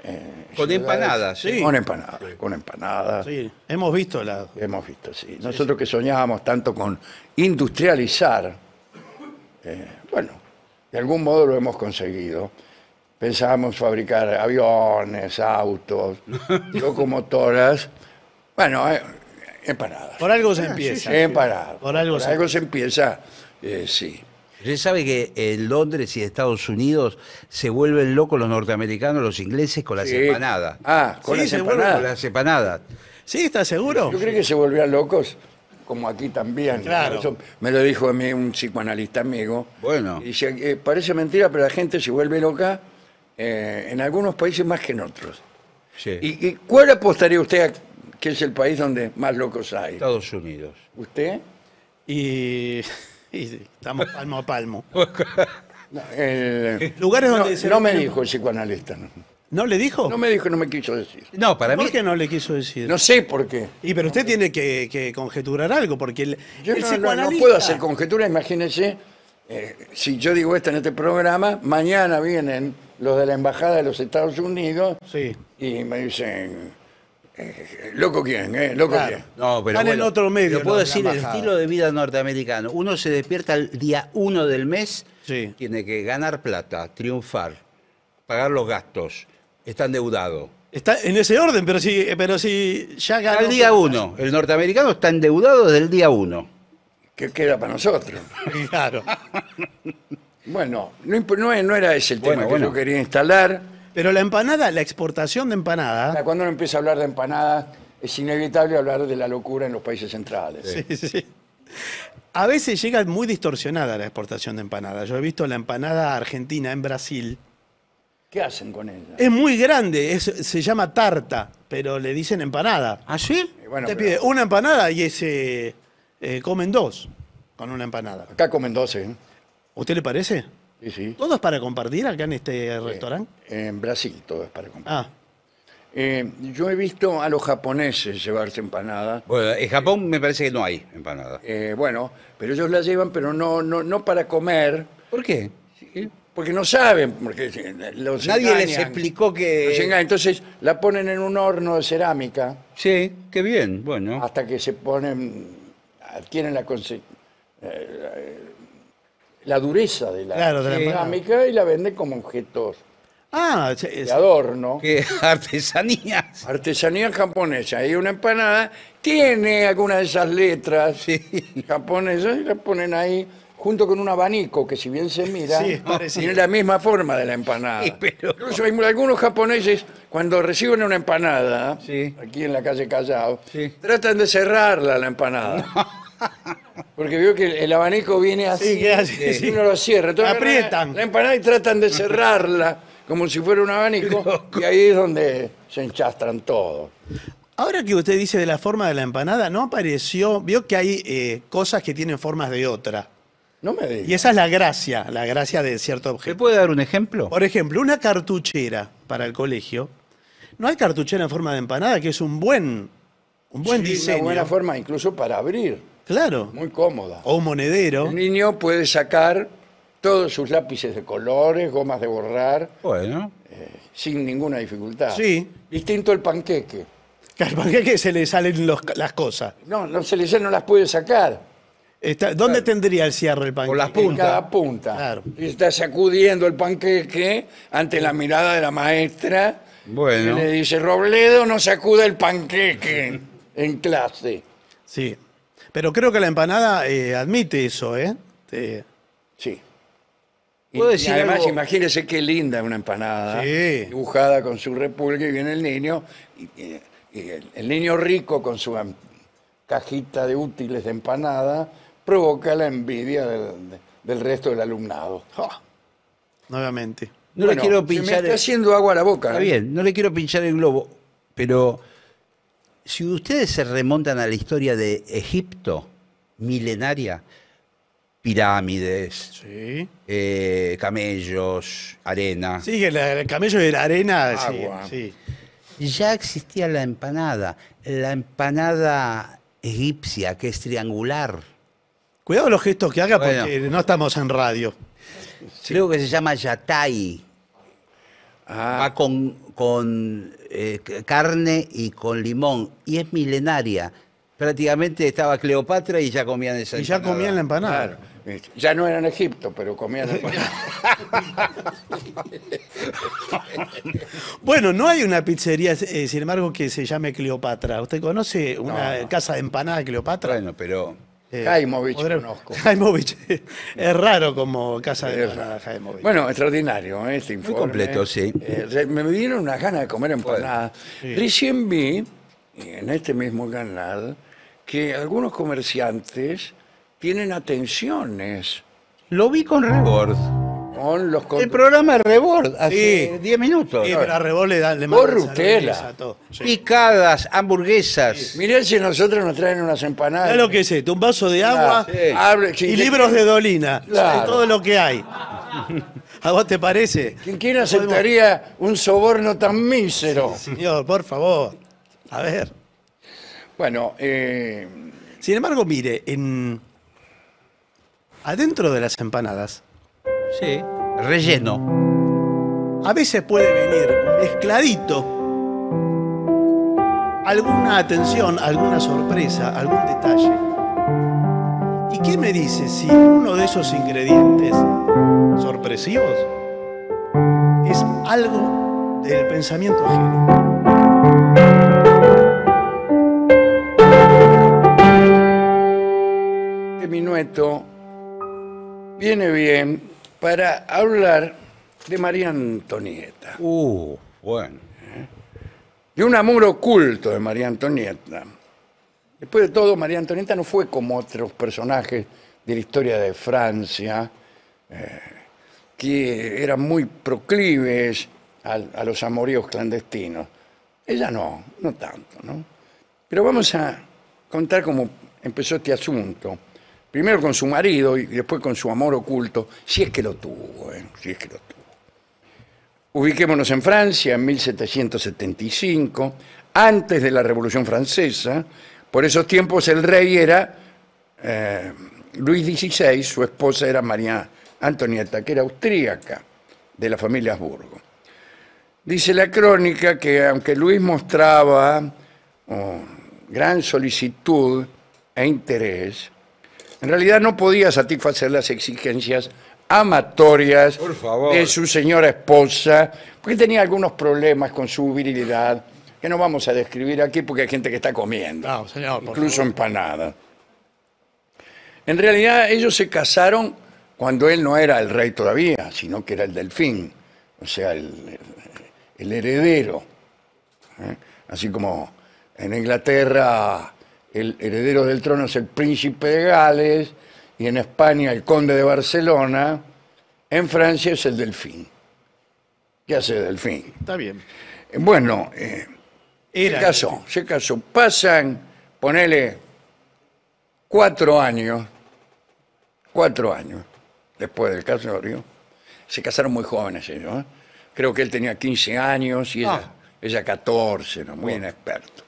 A: eh, con empanadas, sí. Con empanadas, con empanadas. Sí, hemos visto lado. Hemos visto, sí. Nosotros que soñábamos tanto con industrializar, eh, bueno, de algún modo lo hemos conseguido. Pensábamos fabricar aviones, autos, locomotoras, bueno, eh, empanadas. Por algo se ah, empieza. Empanadas. Por algo, se...
C: empieza, sí. Usted sabe que en eh, Londres y Estados Unidos se vuelven locos los norteamericanos, los ingleses, con las empanadas. Ah, con Sí, las se con las empanadas. ¿Sí? ¿Está seguro? Yo creo que se
A: volvían locos, como aquí también. Claro. me lo dijo a mí un psicoanalista amigo. Bueno. dice, eh, parece mentira, pero la gente se vuelve loca eh, en algunos países más que en otros. Sí. ¿Y, cuál apostaría usted que es el país donde más locos
B: hay? Estados Unidos. ¿Usted? Y estamos palmo a palmo. No, Lugares donde no, no me dijo el
A: psicoanalista. No. le dijo? No me dijo, no me quiso decir. No, para mí ¿Por no le quiso decir? No sé por qué. Y pero usted tiene que, conjeturar algo, porque Yo no- puedo hacer conjeturas, imagínense, eh, si yo digo esto en este programa, mañana vienen los de la Embajada de los Estados Unidos
C: y me dicen, eh, ¿Loco quién? Eh? ¿Loco quién? No, pero bueno, en otro medio. puedo decir, el estilo de vida norteamericano. Uno se despierta el día uno del mes, tiene que ganar plata, triunfar, pagar los gastos, está endeudado.
B: Está en ese orden, pero si, pero si ya Al día uno. El norteamericano
C: está endeudado desde el día uno. ¿Qué queda para nosotros? claro.
A: bueno, no, era ese el tema que bueno. quería instalar pero la empanada, la exportación de empanada. cuando uno empieza a hablar de empanada, es inevitable hablar de la locura en
B: los países centrales. Sí, sí. A veces llega muy distorsionada la exportación de empanadas. Yo he visto la empanada argentina en Brasil. ¿Qué hacen con ella? Es muy grande, se llama tarta, pero le dicen empanada. ¿Ah, eh, Te pide una empanada y ese eh, comen dos con una empanada. Acá comen dos, ¿eh? ¿Usted le parece? Sí, ¿Todo es para compartir acá en este eh, restaurante? en Brasil todo es para compartir. Ah.
A: Eh, yo he visto a los japoneses llevarse empanadas. en Japón me parece que no hay empanadas. Eh, bueno, pero ellos las llevan, pero no, no, no para comer, ¿Por qué? porque no saben. Porque los Nadie les explicó que... Entonces la ponen en un horno de cerámica Sí, qué bien, bueno. hasta que se ponen, adquieren la, consecuencia la dureza de la, dinámica, y la vende como objetos Ah, de adorno. Qué artesanías. Artesanía japonesa. Y una empanada tiene alguna de esas letras japonesas y la ponen ahí junto con un abanico que si bien se mira, tiene la misma forma de la empanada. Incluso hay algunos japoneses cuando reciben una empanada, aquí en la calle Callao, tratan de cerrarla la empanada. Porque veo que el abanico viene así, Sí, que uno lo cierra. Aprietan. La empanada y tratan de cerrarla como si fuera un abanico y ahí es donde se enchastran todo.
B: Ahora que usted dice de la forma de la empanada, ¿no apareció? Vio que hay eh, cosas que tienen formas de otra. No me digas. Y esa es la gracia, la gracia de cierto ¿Me objeto. puede dar un ejemplo? Por ejemplo, una cartuchera para el colegio. No hay cartuchera en forma de empanada, que es un buen, un buen Sí, diseño. Una buena forma
A: incluso para abrir. Claro. Muy cómoda.
B: O un monedero. Un niño puede sacar
A: todos sus lápices de colores, gomas de borrar, Bueno. Eh, sin ninguna dificultad. Sí.
B: Distinto el panqueque. Al panqueque se le salen las cosas? No, no se le salen, no las puede sacar. ¿Dónde tendría el cierre el panqueque? Por las puntas. cada
A: punta. Claro. Y está sacudiendo el panqueque ante la mirada de la maestra.
B: Bueno. Y le
A: dice, Robledo no sacude el panqueque en clase.
B: Sí. Pero creo que la empanada eh, admite eso, ¿eh? Sí. Y, además,
A: imagínese qué linda es una empanada. Dibujada con su repulgue y viene el niño. Y, el, niño rico con su cajita de útiles de empanada provoca la envidia del, resto del
C: alumnado. nuevamente. No le quiero me está haciendo
A: agua a la boca. Está ¿eh? bien,
C: no le quiero pinchar el globo, pero si ustedes se remontan a la historia de Egipto milenaria, pirámides, eh, camellos, arena. Sí, el camello la arena, agua. Ah, sí, Ya existía la empanada, la empanada egipcia, que es triangular. Cuidado los gestos que haga porque no estamos en radio. Creo que se llama yatay. Ah. con con eh, carne y con limón. Y es milenaria. Prácticamente estaba Cleopatra y ya comían esa Y ya comían la empanada. Eh, ya no era en Egipto, pero
B: comían la empanada. bueno, no hay una pizzería, eh, sin embargo, que se llame Cleopatra. ¿Usted conoce una casa de empanada de Cleopatra? Bueno, pero eh, Jaimovich conozco. Jaimovich. Es raro como casa de Bueno, extraordinario ¿eh? este informe. completo, sí. Eh, me dieron unas
A: ganas de comer empanadas. Recién vi, en este mismo canal, que algunos comerciantes tienen atenciones. Lo vi con Rebord. El programa
C: Rebord, hace 10 minutos. Sí, pero a Rebord le dan le Picadas, hamburguesas. Mirá si nosotros nos traen unas empanadas. es lo
B: que es Un vaso de agua ah, y libros de Dolina. todo lo que hay. ¿A vos te parece? ¿Quién
A: aceptaría un soborno tan
B: mísero? Señor, por favor. A ver. Bueno, eh, Sin embargo, mire, adentro de las empanadas Sí. Relleno. A veces puede venir mezcladito alguna atención, alguna sorpresa, algún detalle. ¿Y qué me dice si uno de esos ingredientes sorpresivos es algo del pensamiento ajeno?
A: minueto viene bien para hablar de María Antonieta,
C: Uh, bueno.
A: de un amor oculto de María Antonieta. Después de todo, María Antonieta no fue como otros personajes de la historia de Francia, eh, que eran muy proclives a, los amoríos clandestinos. Ella no, no tanto, ¿no? Pero vamos a contar cómo empezó este asunto primero con su marido y después con su amor oculto, si es que lo tuvo, ¿eh? si es que lo tuvo. Ubiquémonos en Francia en 1775, antes de la Revolución Francesa. Por esos tiempos el rey era eh, Luis XVI, su esposa era María Antonieta, que era austríaca de la familia Habsburgo. Dice la crónica que aunque Luis mostraba oh, gran solicitud e interés, en realidad no podía satisfacer las exigencias amatorias de su señora esposa, porque tenía algunos problemas con su virilidad, que no vamos a describir aquí porque hay gente que está comiendo, incluso empanada. En realidad ellos se casaron cuando él no era el rey todavía, sino que era el delfín, o sea, el, heredero. ¿eh? Así como en Inglaterra el heredero del trono es el príncipe de Gales, y en España el conde de Barcelona, en Francia es el delfín. ¿Qué hace el delfín? Está bien. Eh, bueno, eh, se casó, se casó. Pasan, ponele, cuatro años, cuatro años después del casorio. Se casaron muy jóvenes ellos. ¿eh? Creo que él tenía 15 años y ella, 14, ah. ¿no? muy inexperto.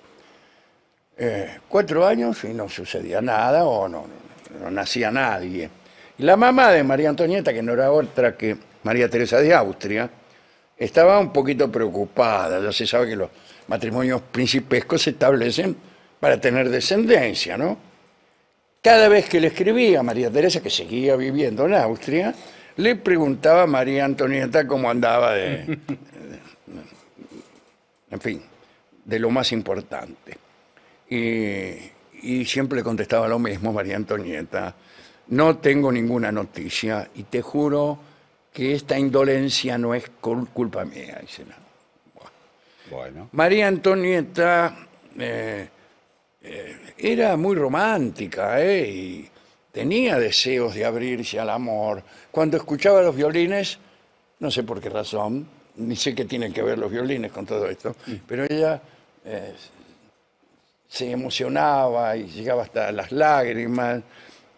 A: Eh, cuatro años y no sucedía nada o no, nacía nadie. Y la mamá de María Antonieta, que no era otra que María Teresa de Austria, estaba un poquito preocupada. Ya se sabe que los matrimonios principescos se establecen para tener descendencia, ¿no? Cada vez que le escribía a María Teresa, que seguía viviendo en Austria, le preguntaba a María Antonieta cómo andaba de en fin, de lo más importante. Y, siempre contestaba lo mismo María Antonieta. No tengo ninguna noticia y te juro que esta indolencia no es culpa mía. Dice, Bueno. María Antonieta eh, eh, era muy romántica eh, y tenía deseos de abrirse al amor. Cuando escuchaba los violines, no sé por qué razón, ni sé qué tienen que ver los violines con todo esto, mm. pero ella eh, se emocionaba y llegaba hasta las lágrimas.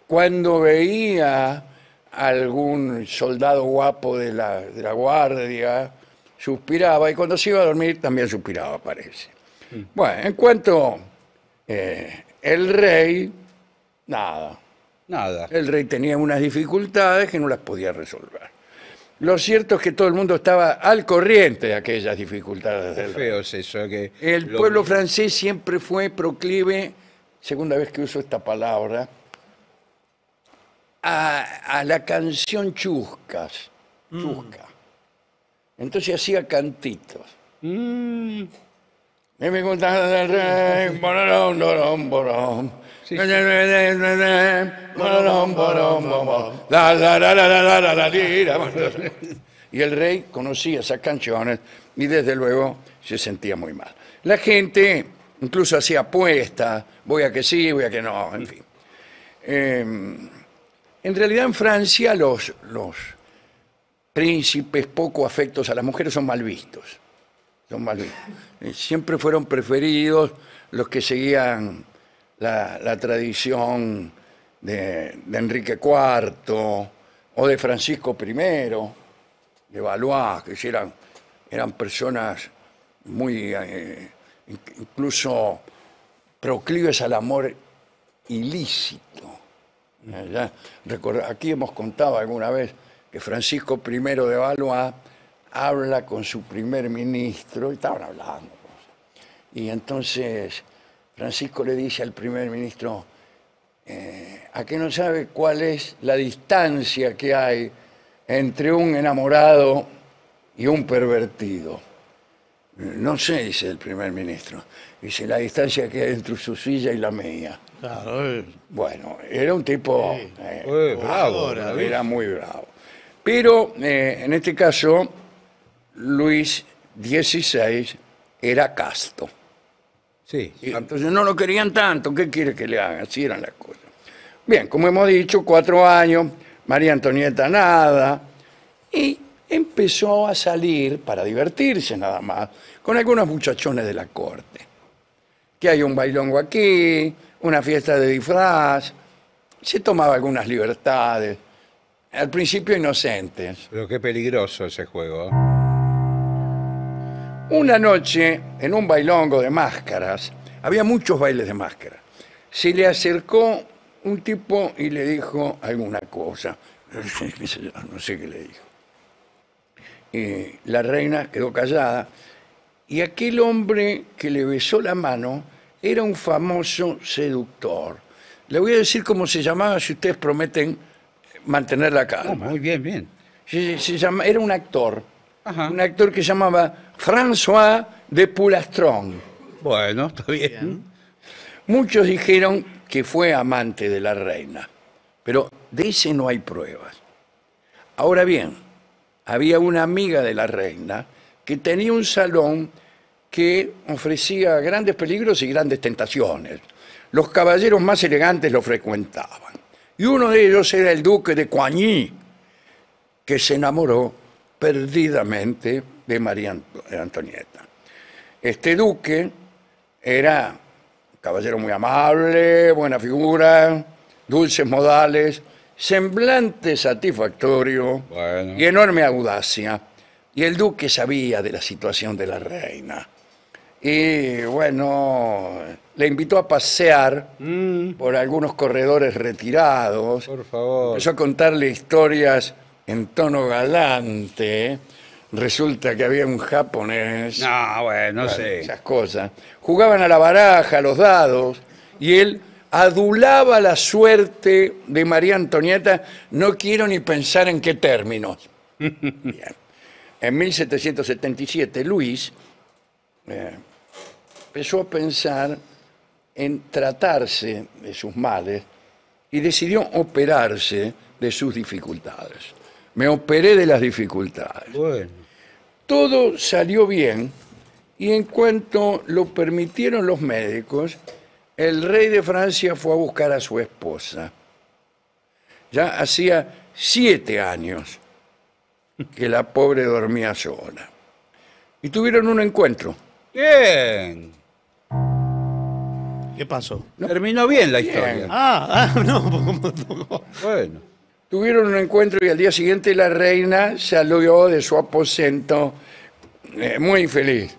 A: Cuando veía a algún soldado guapo de la, guardia, suspiraba y cuando se iba a dormir también suspiraba, parece. Mm. Bueno, en cuanto eh, el rey, nada. Nada. El rey tenía unas dificultades que no las podía resolver. Lo cierto es que todo el mundo estaba al corriente de aquellas dificultades.
C: Qué eso. Que el pueblo
A: francés siempre fue proclive, segunda vez que uso esta palabra, a, la canción chuscas. Mm. Chusca. Entonces hacía cantitos. Mm. Me rey, borón. Y el rey conocía esas canciones y desde luego se sentía muy mal. La gente incluso hacía apuestas, voy a que sí, voy a que no, en fin. Em, en realidad en Francia los, los príncipes poco afectos a las mujeres son mal vistos. Son mal vistos. Eh, siempre fueron preferidos los que seguían la, tradición de, Enrique IV o de Francisco I, de Valois, que eran, eran personas muy, eh, incluso proclives al amor ilícito. ¿eh? aquí hemos contado alguna vez que Francisco I de Valois habla con su primer ministro, y estaban hablando. Pues. Y entonces Francisco le dice al primer ministro, eh, ¿a qué no sabe cuál es la distancia que hay entre un enamorado y un pervertido? No sé, dice el primer ministro. Dice, la distancia que hay entre su silla y la mía.
C: Claro. Eh.
A: Bueno, era un tipo
C: eh, bravo, era muy
A: bravo. Pero en este caso, Luis XVI era casto. Sí. Y ah. entonces no lo querían tanto, ¿qué quiere que le hagan? Así eran las cosas. Bien, como hemos dicho, cuatro años, María Antonieta nada, y empezó a salir, para divertirse nada más, con algunos muchachones de la corte. Que hay un bailongo aquí, una fiesta de disfraz, se tomaba algunas libertades, al principio inocentes. Pero qué peligroso ese juego. ¿eh? Una noche, en un bailongo de máscaras, había muchos bailes de máscaras, se le acercó un tipo y le dijo alguna cosa. No sé qué le dijo. la reina quedó callada y aquel hombre que le besó la mano era un famoso seductor. Le voy a decir cómo se llamaba si ustedes prometen mantener la calma. Oh, muy bien, bien. era un actor un actor que se llamaba François de Poulastron. Bueno,
C: está bien.
A: Muchos dijeron que fue amante de la reina, pero de ese no hay pruebas. Ahora bien, había una amiga de la reina que tenía un salón que ofrecía grandes peligros y grandes tentaciones. Los caballeros más elegantes lo frecuentaban. Y uno de ellos era el duque de Coigny, que se enamoró perdidamente de María eh, Antonieta. Este duque era un caballero muy amable, buena figura, dulces modales, semblante satisfactorio y enorme audacia. Y el duque sabía de la situación de la reina. Y bueno, le invitó a pasear mm. por algunos corredores retirados. Por favor. Empezó a contarle historias en tono galante, resulta que había un japonés. No, bueno, no sé. Esas cosas. Jugaban a la baraja, a los dados, y él adulaba la suerte de María Antonieta, no quiero ni pensar en qué términos. En 1777, Luis eh, empezó a pensar en tratarse de sus males y decidió operarse de sus dificultades. Me operé de las dificultades. Bueno. Todo salió bien y en cuanto lo permitieron los médicos, el rey de Francia fue a buscar a su esposa. Ya hacía siete años que la pobre dormía sola. Y tuvieron un encuentro.
C: Bien. ¿Qué pasó? Terminó bien la historia.
A: Ah, ah no. bueno. Tuvieron un encuentro y al día siguiente la reina salió de su aposento eh, muy feliz.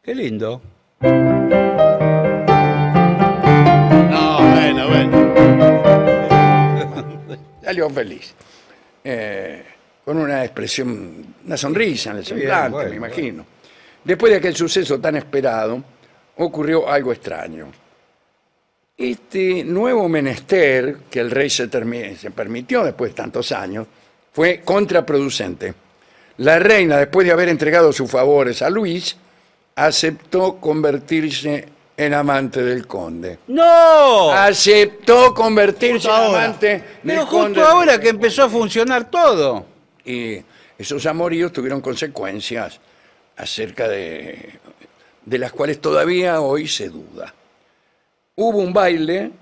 A: Qué lindo. No, bueno, bueno. Salió feliz. Eh, con una expresión, una sonrisa en el semblante, me imagino. Después de aquel suceso tan esperado, ocurrió algo extraño. Este nuevo menester que el rey se, permitió después de tantos años fue contraproducente. La reina, después de haber entregado sus favores a Luis, aceptó convertirse en amante del conde.
C: ¡No! Aceptó convertirse en amante del Pero justo ahora que empezó a funcionar
A: todo. Y esos amoríos tuvieron consecuencias acerca de las cuales todavía hoy se duda hubo un baile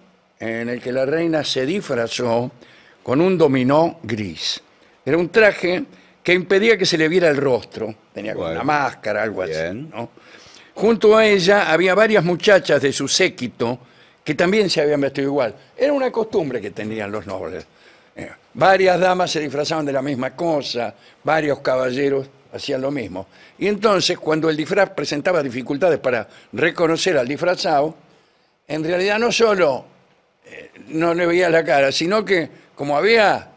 A: en el que la reina se disfrazó con un dominó gris. Era un traje que impedía que se le viera el rostro, tenía una máscara, algo así. Junto a ella había varias muchachas de su séquito que también se habían vestido igual. Era una costumbre que tenían los nobles. Eh, varias damas se disfrazaban de la misma cosa, varios caballeros hacían lo mismo. Y entonces, cuando el disfraz presentaba dificultades para reconocer al disfrazado, en realidad no solo eh, no le veía la cara, sino que como había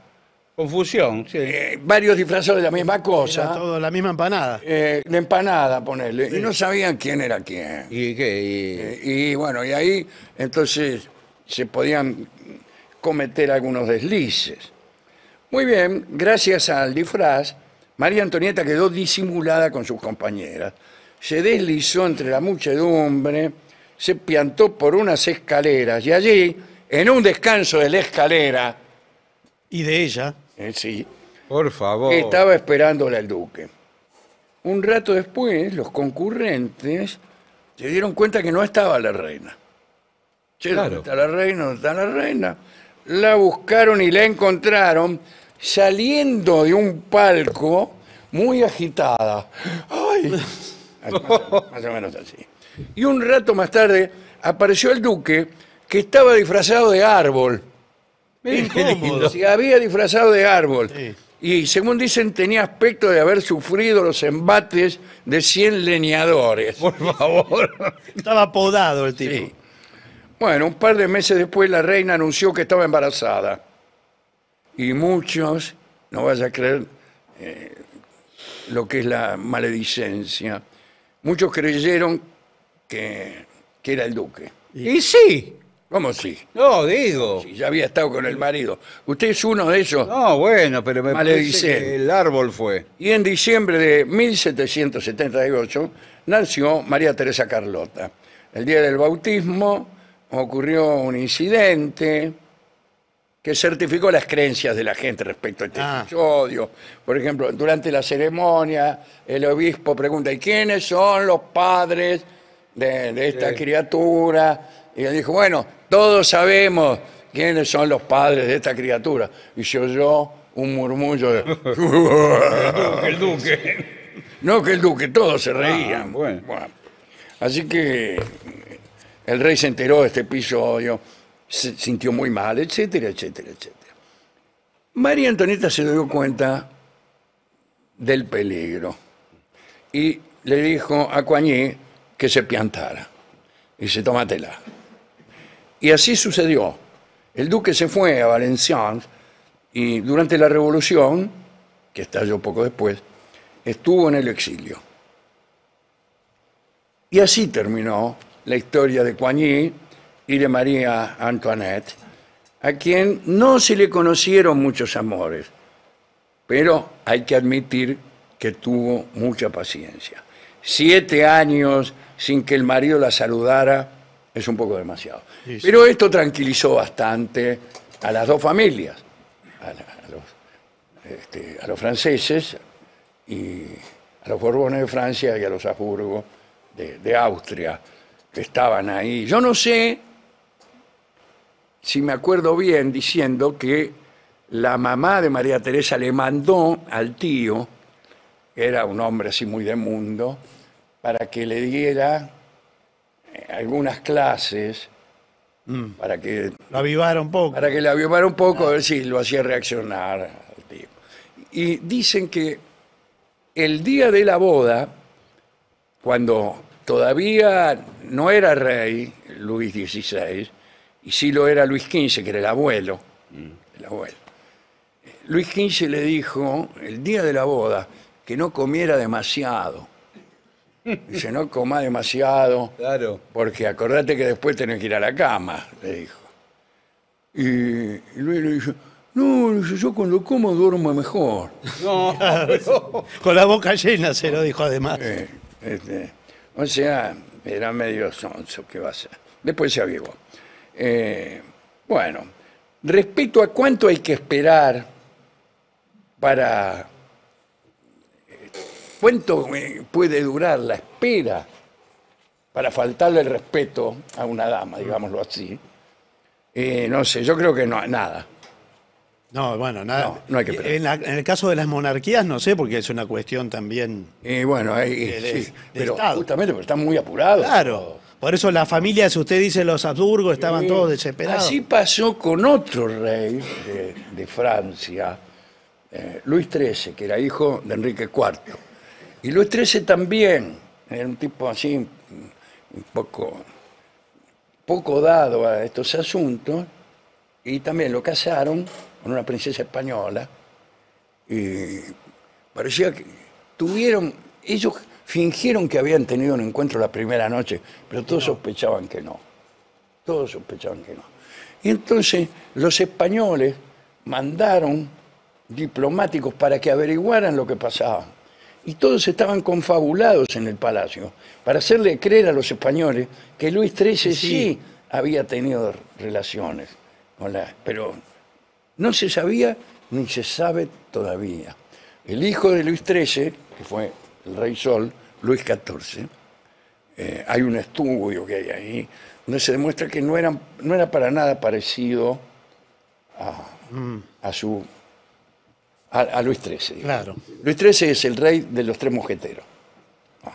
A: Confusión, eh, varios disfrazados de la misma cosa, todo la misma empanada. eh, la empanada, ponerle, y no sabían quién era quién. ¿Y qué? Eh, y bueno, y ahí entonces se podían cometer algunos deslices. Muy bien, gracias al disfraz, María Antonieta quedó disimulada con sus compañeras. Se deslizó entre la muchedumbre se piantó por unas escaleras y allí, en un descanso de la escalera, Y de ella. Eh, sí, Por favor. estaba esperándola el duque. Un rato después, los concurrentes se dieron cuenta que no estaba la reina. ¿dónde está la reina? ¿Dónde está la reina? La buscaron y la encontraron saliendo de un palco muy agitada. ¡Ay! Más o menos así y un rato más tarde apareció el duque que estaba disfrazado de árbol. Incómodo. Se había disfrazado de árbol. Y según dicen, tenía aspecto de haber sufrido los embates de 100 leñadores. Por favor. estaba podado el tipo. Bueno, un par de meses después la reina anunció que estaba embarazada. Y muchos, no vas a creer eh, lo que es la maledicencia, muchos creyeron que, era el duque. Y sí. ¿Cómo sí? No, digo. Si ya había estado con el marido. Usted es uno de ellos No, bueno, pero me parece que el árbol fue. Y en diciembre de 1778 nació María Teresa Carlota. El día del bautismo ocurrió un incidente que certificó las creencias de la gente respecto a este ah. episodio. Por ejemplo, durante la ceremonia, el obispo pregunta, ¿y quiénes son los padres de, esta criatura. Y él dijo, bueno, todos sabemos quiénes son los padres de esta criatura. Y se oyó un murmullo El
D: duque.
A: No que el duque, todos se ah, reían. bueno. Así que el rey se enteró de este episodio, se sintió muy mal, etcétera, etcétera, etcétera. María Antonieta se dio cuenta del peligro y le dijo a Coañé que se piantara. Y se tomatela... Y así sucedió. El duque se fue a Valenciennes y durante la revolución, que estalló poco después, estuvo en el exilio. Y así terminó la historia de Coigny y de María Antoinette, a quien no se le conocieron muchos amores, pero hay que admitir que tuvo mucha paciencia. Siete años sin que el marido la saludara es un poco demasiado. Pero esto tranquilizó bastante a las dos familias, este, a, los, franceses y a los Borbones de Francia y a los Habsburgo de, de Austria, que estaban ahí. Yo no sé si me acuerdo bien diciendo que la mamá de María Teresa le mandó al tío, que era un hombre así muy de mundo, para que le diera eh, algunas clases mm. para que lo avivara un poco. Para que avivara un poco, a ver si lo hacía reaccionar al tipo. Y dicen que el día de la boda, cuando todavía no era rey Luis XVI, y sí lo era Luis XV, que era el abuelo, mm. el abuelo. Luis XV le dijo, el día de la boda, que no comiera demasiado, Dice, no coma demasiado. Claro. Porque acordate que después tenés que ir a la cama, le dijo. Y, luego le dijo, no, yo cuando como duermo
B: mejor.
C: No,
B: con la boca llena se lo dijo además.
A: Este, o sea, era medio sonso, que va a ser? Después se avivó. Eh, bueno, respecto a cuánto hay que esperar para ¿Cuánto puede durar la espera para faltarle el respeto a una dama, digámoslo así? Eh,
B: no sé, yo creo que no, nada. No, bueno, nada. No, hay que En, el caso de las monarquías, no sé, porque es una cuestión también. Y eh, bueno, ahí, pero justamente están muy apurados. Claro. Por eso las familias, usted dice, los Habsburgo estaban eh, todos desesperados. Así
A: pasó con otro rey de, Francia, Luis XIII, que era hijo de Enrique IV. Y Luis XIII también, era un tipo así, un poco, poco dado a estos asuntos, y también lo casaron con una princesa española, y parecía que tuvieron, ellos fingieron que habían tenido un encuentro la primera noche, pero todos sospechaban que no, todos sospechaban que no. Y entonces los españoles mandaron diplomáticos para que averiguaran lo que pasaba y todos estaban confabulados en el palacio para hacerle creer a los españoles que Luis XIII sí, había tenido relaciones con la... Pero no se sabía ni se sabe todavía. El hijo de Luis XIII, que fue el rey Sol, Luis XIV, eh, hay un estudio que hay ahí donde se demuestra que no, no era para nada parecido a, mm. a su a, Luis XIII. Claro. Luis XIII es el rey de los tres mosqueteros. Ah,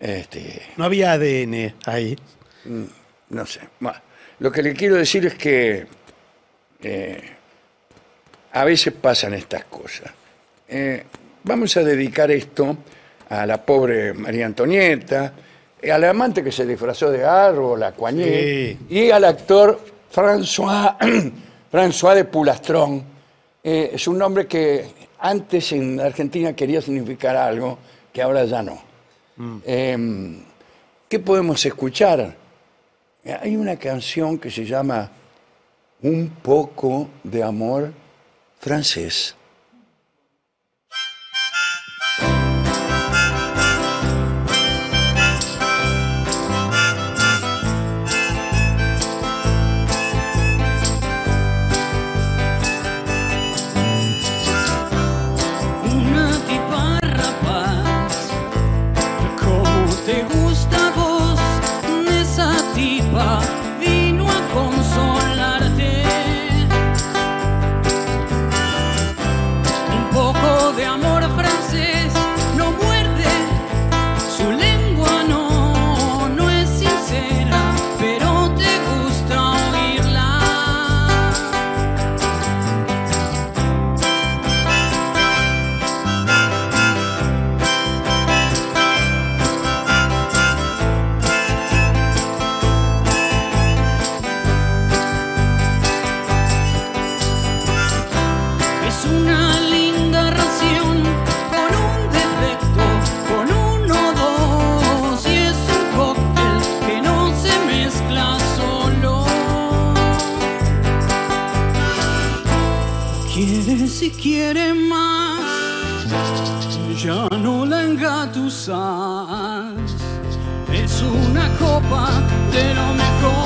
A: este, no había ADN ahí. Mm, no sé. lo que le quiero decir es que eh, a veces pasan estas cosas. Eh, vamos a dedicar esto a la pobre María Antonieta, eh, a la amante que se disfrazó de árbol, a Coignet, y al actor François, François de Pulastrón, eh, es un nombre que antes en Argentina quería significar algo que ahora ya no. Mm. Em, ¿Qué podemos escuchar? Hay una canción que se llama Un poco de amor francés.
D: quiere más, ya no la engatusas. Es una copa de lo mejor.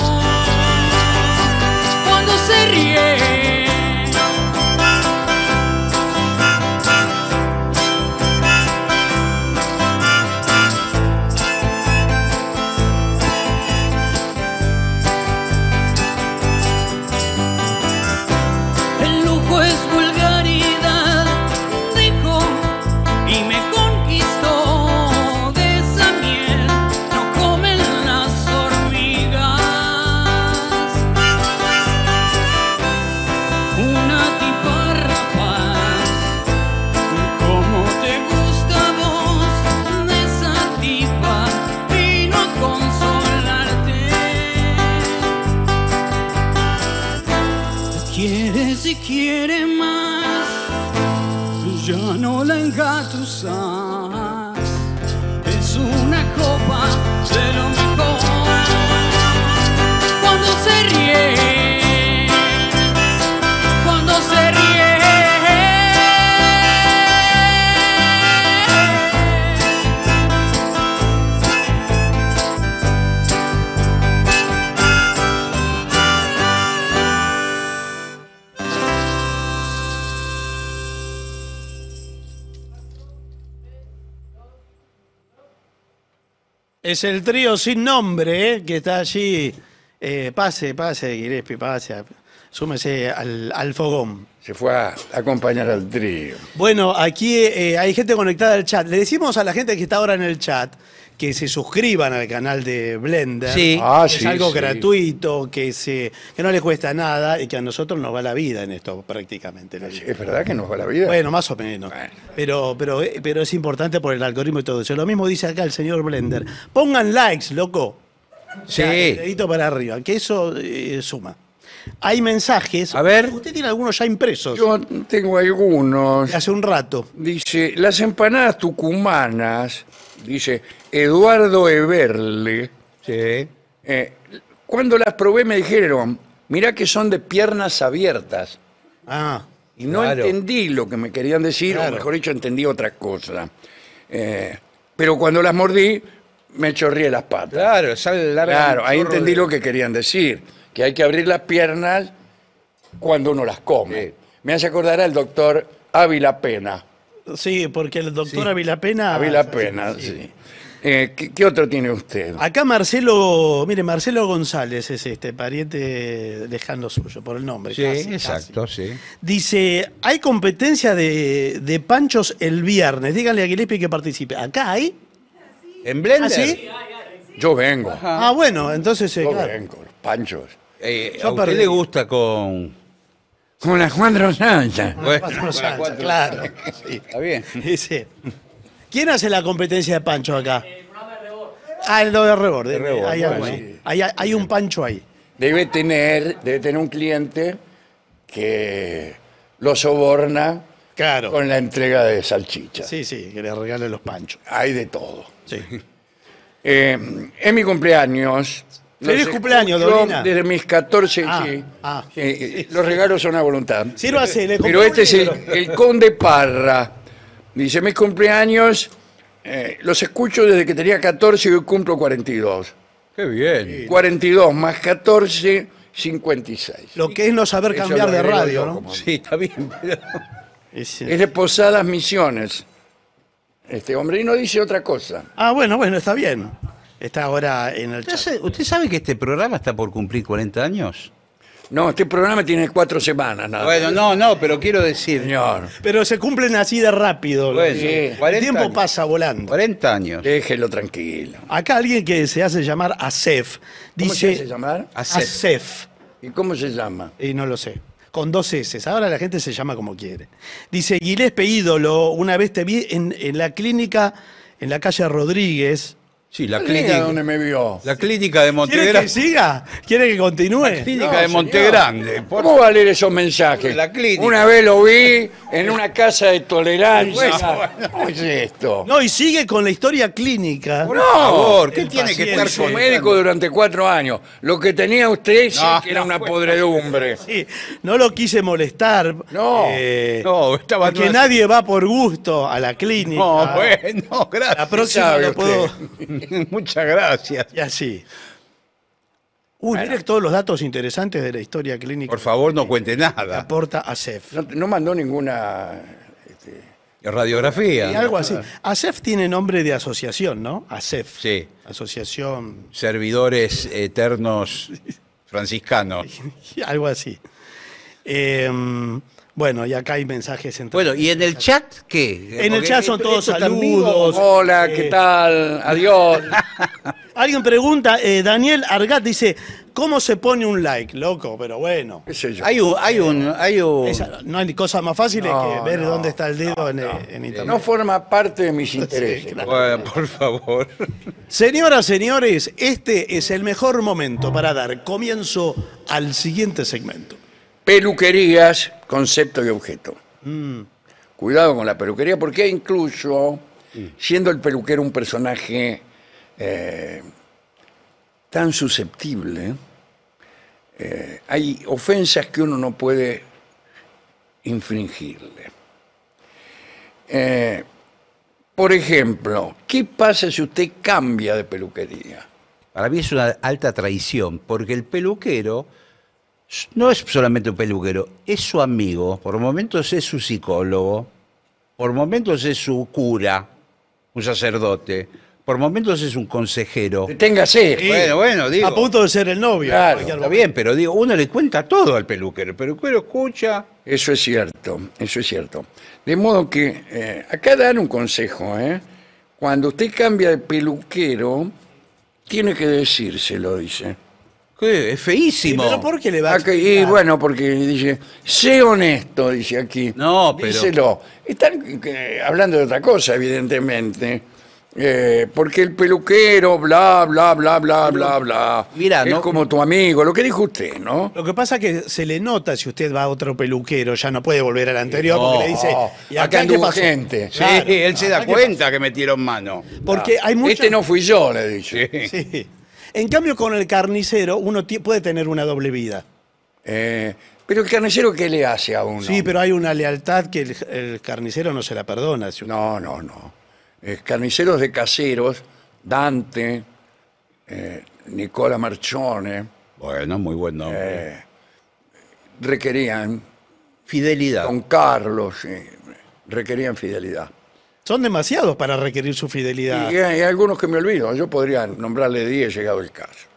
B: Es el trío sin nombre ¿eh? que está allí. Eh, pase, pase, Guirespi, pase. Súmese al, fogón. Se fue a acompañar al trío. Bueno, aquí eh, hay gente conectada al chat. Le decimos a la gente que está ahora en el chat que se suscriban al canal de Blender. Sí. es ah, algo gratuito, que, se, que no les cuesta nada y que a nosotros nos va la vida en esto prácticamente. Es verdad que nos va la vida. Bueno, más o menos. Pero, pero, eh, pero es importante por el algoritmo y todo eso. Lo mismo dice acá el señor Blender. Pongan likes, loco. Sí. dedito para arriba, que eso eh, suma. Hay mensajes. A ver. Usted tiene algunos ya impresos. Yo tengo algunos.
A: Hace un rato. Dice, las empanadas tucumanas dice Eduardo Everle. Sí. Eh, cuando las probé me dijeron, mirá que son de piernas abiertas. Ah. Y no entendí lo que me querían decir, o mejor dicho, entendí otra cosa. Eh, pero cuando las mordí, me chorré las patas. Claro, ahí entendí lo que querían decir, que hay que abrir las piernas cuando uno las come. Me hace acordar al doctor Ávila
B: Pena. Sí, porque el doctor Avilapena. Avilapena, sí. sí. Eh, ¿qué, otro tiene usted? Acá Marcelo, mire, Marcelo González es este pariente dejando suyo, por el nombre. Sí, exacto, sí. Dice, hay competencia de, panchos el viernes. Díganle a Guilipi que participe. ¿Acá hay? ¿En Blender? ¿Ah, sí? Yo vengo. Ah, bueno, entonces... Eh, Yo vengo, panchos.
A: Eh, ¿A
B: le
C: gusta con con las cuatro sanchas.
B: claro. Está bien. ¿Quién hace la competencia de Pancho acá? Eh, ah, el doble reborde. De el hay, Hay- un Pancho ahí. Debe tener,
A: debe tener un cliente que lo soborna Claro. con la entrega de salchichas. Sí, sí, que le regalen los Panchos. Hay de todo. Sí. en eh, mi cumpleaños, Feliz cumpleaños, Desde mis 14, ah, ah. eh, los regalos son a voluntad. hace, le Pero este es el, conde Parra. Dice, mis cumpleaños eh, los escucho desde que tenía 14 y hoy cumplo 42.
C: Qué bien.
A: 42 más 14, 56.
B: Lo que es no saber cambiar de radio, ¿no? Sí,
C: está bien. Es, Es
A: de Posadas
C: Misiones.
A: Este hombre y no dice otra cosa.
C: Ah, bueno, bueno, está bien. Está ahora en el chat. usted sabe que este programa está por cumplir 40 años? No, este programa tiene cuatro semanas nada Bueno, no, no, pero quiero decir, Señor, Pero
B: se cumplen así de rápido. Sí. El tiempo pasa volando. 40 años. déjelo tranquilo. Acá alguien que se hace llamar ASEF ¿Cómo se hace llamar? ASEF. ¿Y cómo se llama? Y no lo sé. Con dos S. Ahora la gente se llama como quiere. Dice Guilés ídolo. Una vez te vi en la clínica en la calle Rodríguez. Sí, la clínica. donde me vio?
C: La clínica de ¿Quiere que
B: siga? ¿Quiere que continúe? La clínica de
A: Montegrande. por- ¿Cómo va a leer esos mensajes? La Una vez lo vi en una casa de tolerancia. ¿Cómo es esto?
B: No, y sigue con la historia clínica. Por favor, ¿qué tiene que estar su médico
A: durante cuatro años. Lo que tenía usted que era una
B: podredumbre. Sí, no lo quise molestar. No, eh, no, estaba- Porque nadie va por gusto a la clínica. No, bueno, gracias. La próxima lo puedo muchas gracias. Y así. Uy, todos los datos interesantes de la historia clínica. Por favor, no cuente nada. Aporta ASEF. No, mandó ninguna. Este,
C: radiografía. algo así.
B: ASEF tiene nombre de asociación, ¿no?
C: ASEF. Sí. Asociación. Servidores Eternos Franciscanos.
B: algo así. Eh, bueno, y acá hay mensajes. bueno, ¿y en el chat qué? En el chat son todos saludos. Hola, eh, ¿qué tal? Adiós. Alguien pregunta, eh, Daniel Argat dice, ¿cómo se pone un like, loco? Pero bueno. Hay un... Hay un, eh, hay un... no hay cosa más fácil que ver dónde está el dedo en, internet. No forma parte de mis intereses.
C: bueno, por favor.
B: Señoras, señores, este es el mejor momento para dar comienzo al siguiente segmento peluquerías, concepto y objeto. Mm. Cuidado
A: con la peluquería, porque incluso mm. siendo el peluquero un personaje eh, tan susceptible, eh, hay ofensas que uno no puede infringirle.
C: Eh, por ejemplo, ¿qué pasa si usted cambia de peluquería? Para mí es una alta traición, porque el peluquero no es solamente un peluquero, es su amigo, por momentos es su psicólogo, por momentos es su cura, un sacerdote, por momentos es un consejero. Téngase. Sí. Bueno, bueno, digo. A punto de ser el novio. está bien, pero digo, uno le cuenta todo al peluquero, el peluquero escucha. Eso es cierto, eso es cierto. De modo
A: que, eh, acá dan un consejo, ¿eh? Cuando usted cambia de peluquero, tiene que decírselo, dice. Es feísimo. ¿Pero por qué le va a y bueno, porque dice, sé honesto, dice aquí. No, pero- Díselo. Están eh, hablando de otra cosa, evidentemente. Eh, porque el peluquero, bla, bla, bla, bla, bla, bla. Mira, es no- como
B: tu amigo, lo que dijo usted, ¿no? Lo que pasa es que se le nota si usted va a otro peluquero, ya no puede volver al anterior porque le dice, acá, hay gente. Sí, él se da cuenta
C: que metieron mano. Porque hay
B: este mucha... Este no fui yo, le dice. Sí. Sí. En cambio, con el carnicero uno puede tener una doble vida. Eh, pero el carnicero, ¿qué le hace a uno? Sí, pero hay una lealtad que el, carnicero
A: no se la perdona. no, no, no. Eh, carniceros de caseros, Dante, eh, Nicola Marchone. Bueno, muy buen nombre. requerían. Fidelidad. Don Carlos,
B: requerían fidelidad son demasiados para requerir su fidelidad. Y
A: hay eh, algunos que me olvido, yo podría
C: nombrarle 10 llegado el caso.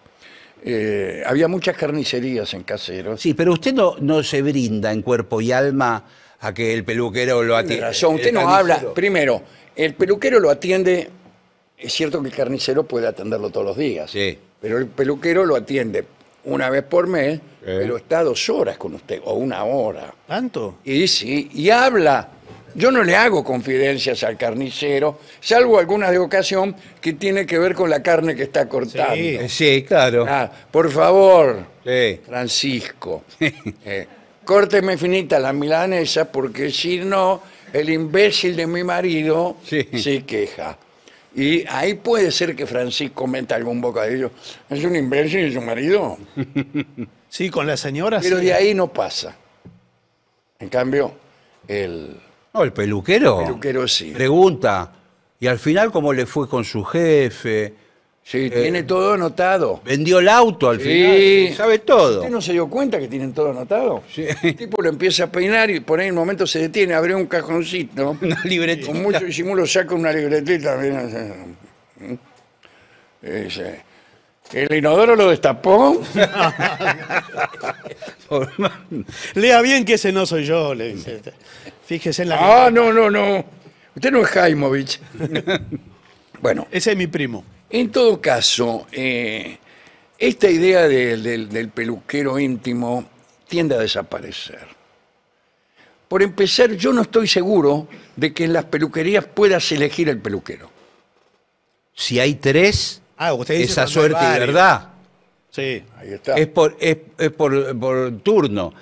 C: Eh, había muchas carnicerías en caseros. Sí, pero usted no, no se brinda en cuerpo y alma a que el peluquero lo atienda. Usted no habla,
A: primero, el peluquero lo atiende, es cierto que el carnicero puede atenderlo todos los días, sí. pero el peluquero lo atiende una vez por mes, pero está dos horas con usted, o una hora. ¿Tanto? Y sí, y habla yo no le hago confidencias al carnicero, salvo algunas de ocasión que tiene que ver con la carne que está cortando. Sí, claro. Ah, por favor, Francisco, eh, córteme finita la milanesa porque si no, el imbécil de mi marido se queja. Y ahí puede ser que Francisco meta algún bocadillo. ¿Es un imbécil de su marido? Sí, con la señora. Pero de ahí no pasa.
C: En cambio, el no, el peluquero. El peluquero sí. Pregunta. Y al final, ¿cómo le fue con su jefe? Sí, eh, tiene todo anotado. Vendió el auto al sí. Sabe todo. ¿Usted
A: no se dio cuenta que tienen todo anotado? Sí. El tipo lo empieza a peinar y por ahí en un momento se detiene, abre un cajoncito. Una libretita. Con mucho disimulo saca una libretita. Mira,
B: El inodoro lo destapó. Lea bien que ese no soy yo, le dice. Fíjese en la. Ah, no, no, no. Usted no es Jaimovich. bueno. Ese es mi primo. En todo
A: caso, eh, esta idea del, del peluquero íntimo tiende a desaparecer. Por empezar, yo no estoy seguro de que en las peluquerías puedas elegir el peluquero. Si hay tres,
B: Ah, usted dice esa suerte y verdad.
C: Sí, ahí está. Es por, por, turno.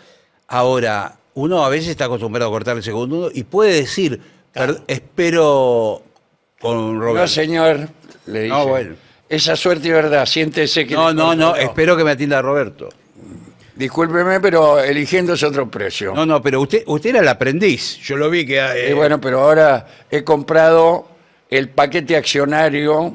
C: Ahora, uno a veces está acostumbrado a cortar el segundo y puede decir, espero con Roberto. No, señor, le dice. No, bueno. Esa suerte y verdad, siéntese que... No, no, no, espero que me atienda Roberto. Discúlpeme, pero eligiendo es otro precio. No, no, pero usted, usted era el aprendiz, yo lo vi que... Eh, bueno,
A: pero ahora he comprado el paquete accionario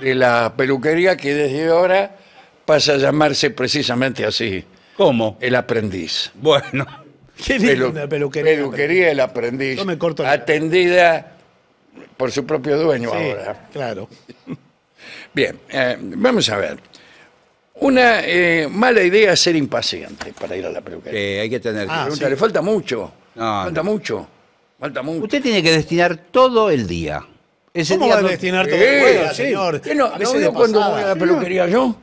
A: de la peluquería que desde ahora pasa a llamarse precisamente así. ¿Cómo? El aprendiz.
C: Bueno. ¿Qué peluquería? Peluquería el aprendiz. me corto
A: Atendida por su propio dueño ahora. Claro. Bien, eh, vamos a ver. Una eh, mala idea es ser impaciente
C: para ir a la peluquería. hay que tener ah, Le falta mucho. falta mucho. Falta mucho. Usted tiene que destinar todo el día. ¿Cómo va a destinar todo señor?
B: no, cuando voy a la peluquería
A: yo?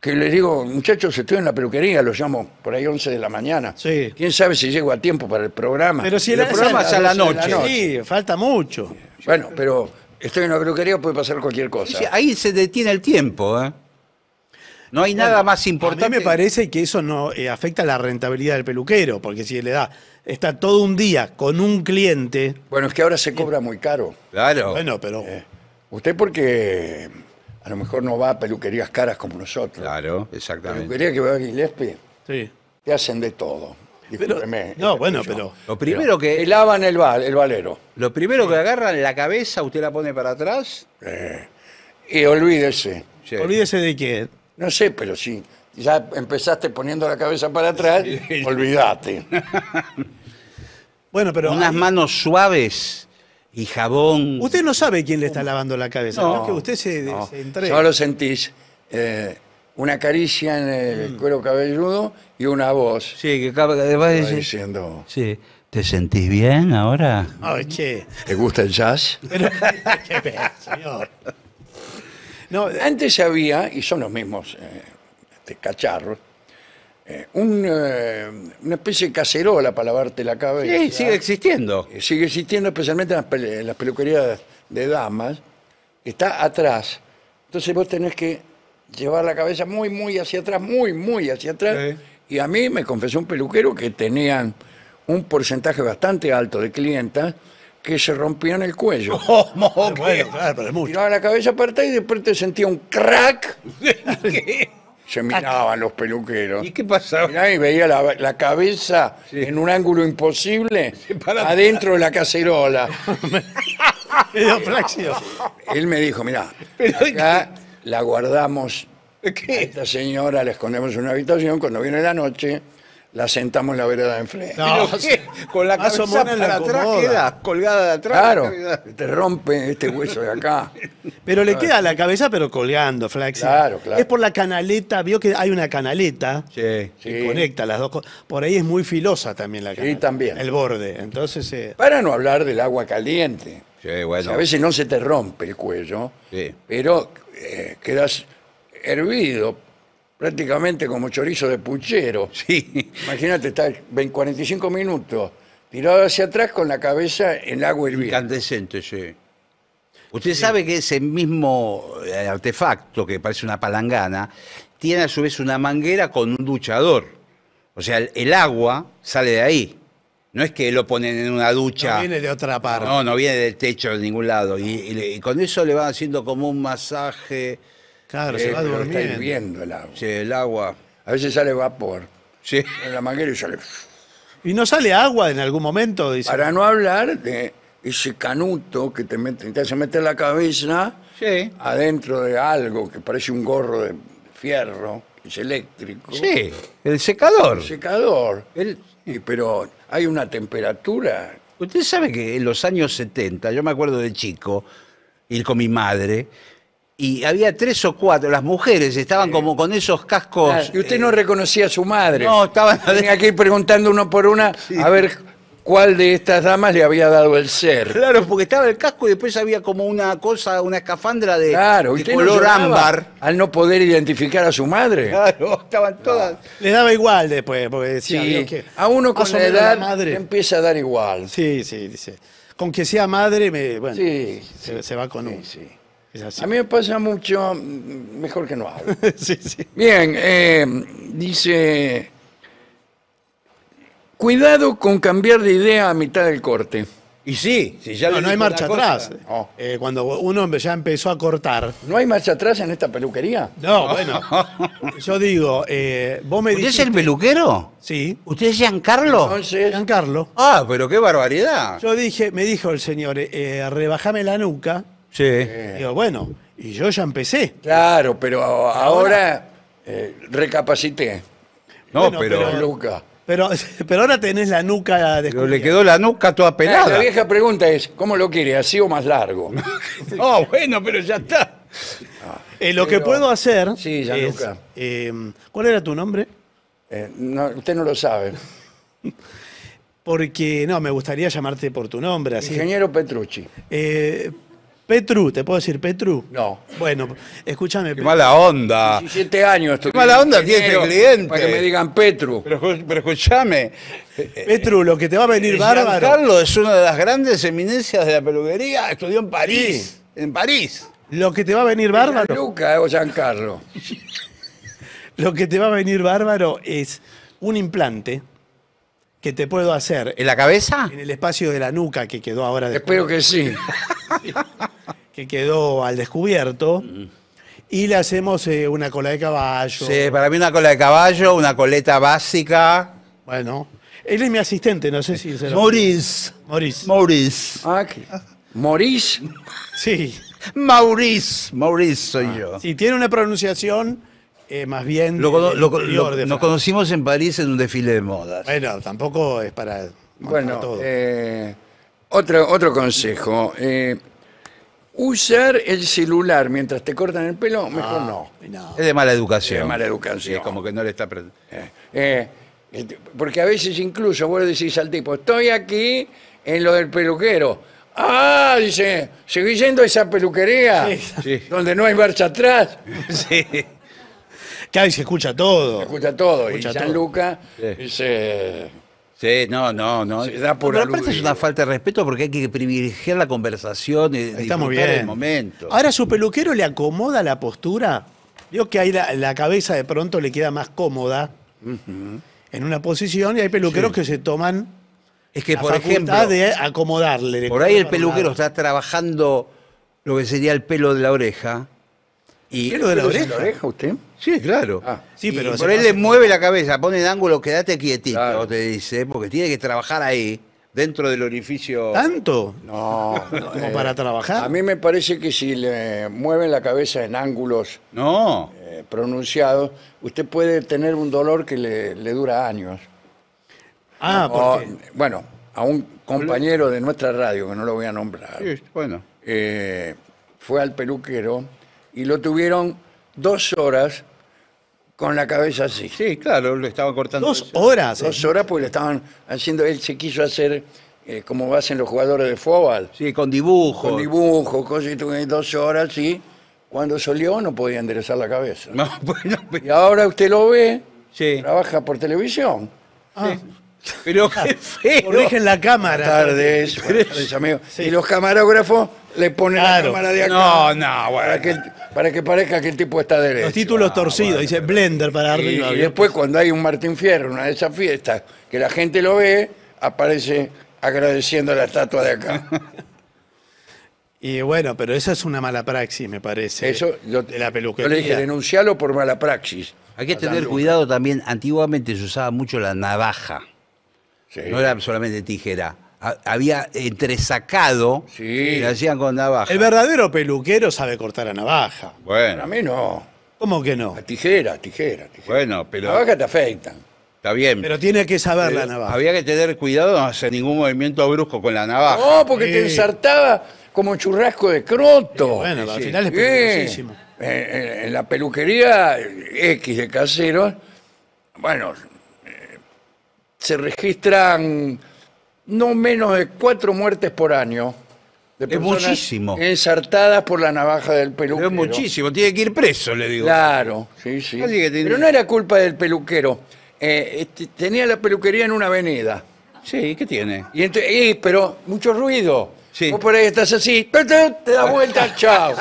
A: Que le digo, muchachos, estoy en la peluquería, los llamo por ahí 11 de la mañana. Sí. ¿Quién sabe si llego a tiempo para el programa? Pero si el, programa es a la, noche.
B: Sí, falta mucho. Bueno,
A: pero estoy en la peluquería, puede pasar cualquier cosa.
B: ahí se detiene el tiempo, ¿eh? No hay nada más importante. A mí me parece que eso no eh, afecta la rentabilidad del peluquero, porque si le da, está todo un día con un cliente.
A: Bueno, es que ahora se cobra muy caro. Claro. Bueno, pero. Eh, usted porque a lo mejor no va a peluquerías caras como nosotros. Claro, exactamente. Peluquería que va a Gillespie. Sí.
C: Te hacen de todo. no,
A: este, bueno, pero. Lo primero
C: que. El lavan el, val, el valero. Lo primero que agarran la cabeza, usted la pone para atrás. Eh, y olvídese.
A: Olvídese de qué... No sé, pero si Ya empezaste poniendo la cabeza para atrás,
C: olvídate. Bueno, pero. Unas manos suaves y jabón. Usted no sabe quién le está lavando la cabeza, no, que usted
A: se, no. sentís eh, una caricia en el mm. cuero cabelludo y una voz. Sí, que de diciendo.
C: Sí. ¿Te sentís bien ahora?
A: Ay, ¿Te
C: gusta el jazz?
A: qué señor. No, antes había, y son los mismos eh, este, cacharros, eh, eh, una especie de cacerola para lavarte la cabeza. Sí, sigue existiendo. Sigue existiendo especialmente en las, peluquerías de damas. Está atrás. Entonces vos tenés que llevar la cabeza muy, muy hacia atrás, muy, muy hacia atrás. Y a mí me confesó un peluquero que tenían un porcentaje bastante alto de clientas que se en el cuello. la cabeza apartada y de repente sentía un crack. Se miraban los peluqueros. ¿Y qué pasaba? y veía la, cabeza en un ángulo imposible adentro de la cacerola. Él me dijo, mira, la guardamos ¿Qué? Esta señora la escondemos en una habitación, cuando viene la noche la sentamos en la vereda enfrente.
C: con la cabeza para la atrás queda
B: colgada de atrás. Claro, te rompe este hueso de acá. Pero le queda la cabeza pero colgando, Flaxi. Claro, claro. Es por la canaleta, vio que hay una canaleta que conecta las dos cosas. Por ahí es muy filosa también la canaleta. Sí, también. El borde, entonces... Eh, para no hablar del agua caliente. bueno. a veces
A: no se te rompe el cuello, pero eh, quedas hervido prácticamente como chorizo de puchero. Sí. Imagínate, en 45 minutos tirado hacia atrás con la cabeza en
C: agua hirviendo. Incandescente, sí. Usted sabe que ese mismo eh, artefacto, que parece una palangana, tiene a su vez una manguera con un duchador. O sea, el, agua sale de ahí. No es que lo ponen en una ducha. No viene de otra parte. No, no viene del techo de ningún lado. y con eso le van haciendo como un masaje Claro, eh, se va Está el agua. Sí, el agua. A veces sale vapor.
A: Sí. En la manguera y sale.
B: ¿Y no sale agua en algún momento? Dice. Para no hablar
A: de ese canuto que te, mete. te hace meter la cabeza adentro de algo que parece un gorro de fierro, es eléctrico. Sí, el secador.
C: El secador. pero hay una temperatura. Usted sabe que en los años 70, yo me acuerdo de chico, ir con mi madre, y había tres o cuatro, las mujeres estaban como con esos cascos. y usted no eh, reconocía a su madre. No,
A: estaban. aquí preguntando uno por una a ver cuál de estas damas le había dado el
C: ser. Claro, porque estaba el casco y después había como una cosa, una escafandra de, color ámbar.
A: Al no poder identificar a su madre.
C: Claro, estaban todas.
A: Le daba igual después,
B: porque decía, a uno con la edad empieza a dar igual. Sí, sí, dice. Con que sea madre, me, bueno, se, va con uno. Sí. A mí me pasa mucho,
A: mm, mm, mejor que no hablo.
B: Bien, eh, dice,
A: cuidado con cambiar de idea a mitad del corte. Y
B: sí, si ya no, hay marcha atrás. Cuando un eh, cuando uno ya empezó a cortar. ¿No hay marcha atrás en esta peluquería? No, bueno. yo digo, eh, vos me ¿Usted es el peluquero? Sí. ¿Usted es Giancarlo? Entonces, Giancarlo. Ah, pero qué barbaridad. Yo dije, me dijo el señor, rebajame la nuca Sí. Eh, Digo, bueno, y yo ya empecé.
A: Claro, pero ahora, eh, recapacité. No, pero, pero-
B: Pero, pero ahora tenés la nuca pero le
A: quedó la nuca toda pelada. La vieja pregunta es, ¿cómo lo quiere? ¿Así o más largo?
C: No, bueno, pero ya está. Eh, lo que puedo hacer. Sí, ya es,
B: ¿Cuál era tu nombre? usted no lo sabe. Porque no, me gustaría llamarte por tu nombre Ingeniero Petrucci. Petru, te puedo decir Petru. No. Bueno, escúchame. Qué mala
C: onda. 17 años. Qué
A: mala onda tiene este cliente. Para que me digan
C: Petru. Pero, escúchame. Petru, lo que te va a venir bárbaro. Carlos es una de las grandes eminencias de la peluquería. Estudió en París. En París. Lo que te va a venir bárbaro. Luca
B: eh, Giancarlo. lo que te va a venir bárbaro es un implante que te puedo hacer. ¿En la cabeza? En el espacio de la nuca que quedó ahora. Espero que sí. que quedó al descubierto. Y le hacemos eh, una cola de caballo. Sí,
C: para mí una cola de caballo, una coleta básica. Bueno. Él
B: es mi asistente, no sé si Maurice. Maurice. Maurice. Ah, ¿Maurice? Sí. Maurice. Maurice soy ah. yo. Si tiene una pronunciación eh, más bien. nos conocimos en París en
C: un desfile de modas.
B: Bueno, tampoco es para. Bueno, eh, otro,
C: otro consejo. Eh,
A: usar el celular mientras te cortan el pelo,
C: mejor ah, no. Es de mala educación. Es de mala educación. Es como que no le está.
A: Este, porque a veces incluso vos decís al tipo, estoy aquí en lo del peluquero. Ah, dice, seguí yendo a esa peluquería sí. donde no hay marcha atrás.
C: Sí. Claro, y se escucha todo. Se escucha todo. escucha y Luca. Sí. Sí, no, no, no. Pero aparte es una falta de respeto porque hay que privilegiar la conversación y Estamos bien. el momento. Ahora
B: su peluquero le acomoda la postura. Vio que ahí la, cabeza de pronto le queda más cómoda en una posición y hay peluqueros que se toman es que, por ejemplo, de acomodarle.
C: por ahí el peluquero está trabajando lo que sería el pelo de la oreja. Y de la oreja
A: usted? Sí, claro. Ah, pero por él
C: le mueve la cabeza, pone en ángulo, quédate quietito, te dice, porque tiene que trabajar ahí, dentro del orificio. ¿Tanto?
B: No. ¿Como eh, para trabajar?
A: A mí me parece que si le mueven la cabeza en ángulos eh, pronunciados, usted puede tener un dolor que le, dura años. Ah, ¿por porque... Bueno, a un compañero de nuestra radio, que no lo voy a nombrar, bueno.
C: Eh,
A: fue al peluquero y lo tuvieron dos horas con la cabeza así. Sí, claro, lo estaba cortando. Dos horas. Dos eh. horas porque le estaban haciendo, él se quiso hacer eh, como hacen los jugadores de fútbol. Sí, con dibujo. Con dibujo, cosas y dos horas y cuando solió no podía enderezar la cabeza. No, Y ahora usted lo ve, sí. trabaja por televisión. Ah. Pero qué feo. la cámara.
B: Y los camarógrafos le ponen la cámara de acá. No, no,
A: Para que, parezca que el tipo está derecho. Los
B: títulos ah, torcidos, dice Blender para arriba. y después cuando hay un Martín Fierro, una de
A: esas fiestas, que la gente lo ve, aparece agradeciendo la estatua de acá.
B: Y bueno, pero esa es una mala praxis, me parece. Eso yo, la peluquería. le dije,
C: denuncialo por mala praxis. Hay que tener cuidado también. Antiguamente se usaba mucho la navaja. No era solamente tijera. Había entresacado y lo hacían con navaja. El verdadero peluquero sabe cortar a navaja. Bueno. a mí no. ¿Cómo que no? A tijera, tijera, tijera. bueno, pero Navaja te afectan. está bien. Pero
B: tiene que saber la navaja.
C: Había que tener cuidado de no hacer ningún movimiento brusco con la navaja. No, porque te
A: ensartaba como churrasco de croto. Bueno, al final es eh, eh, En, la peluquería X de caseros, bueno, se registran no menos de cuatro muertes por año. De es muchísimo. Ensartadas por la navaja del peluquero. Es muchísimo, tiene que ir
C: preso, le digo. Claro, sí, sí. Pero
A: no era culpa del peluquero. Eh, este, tenía la peluquería en una avenida. Sí, ¿qué tiene? Y, y pero mucho ruido. Vos por ahí estás así, te, da vuelta, chao.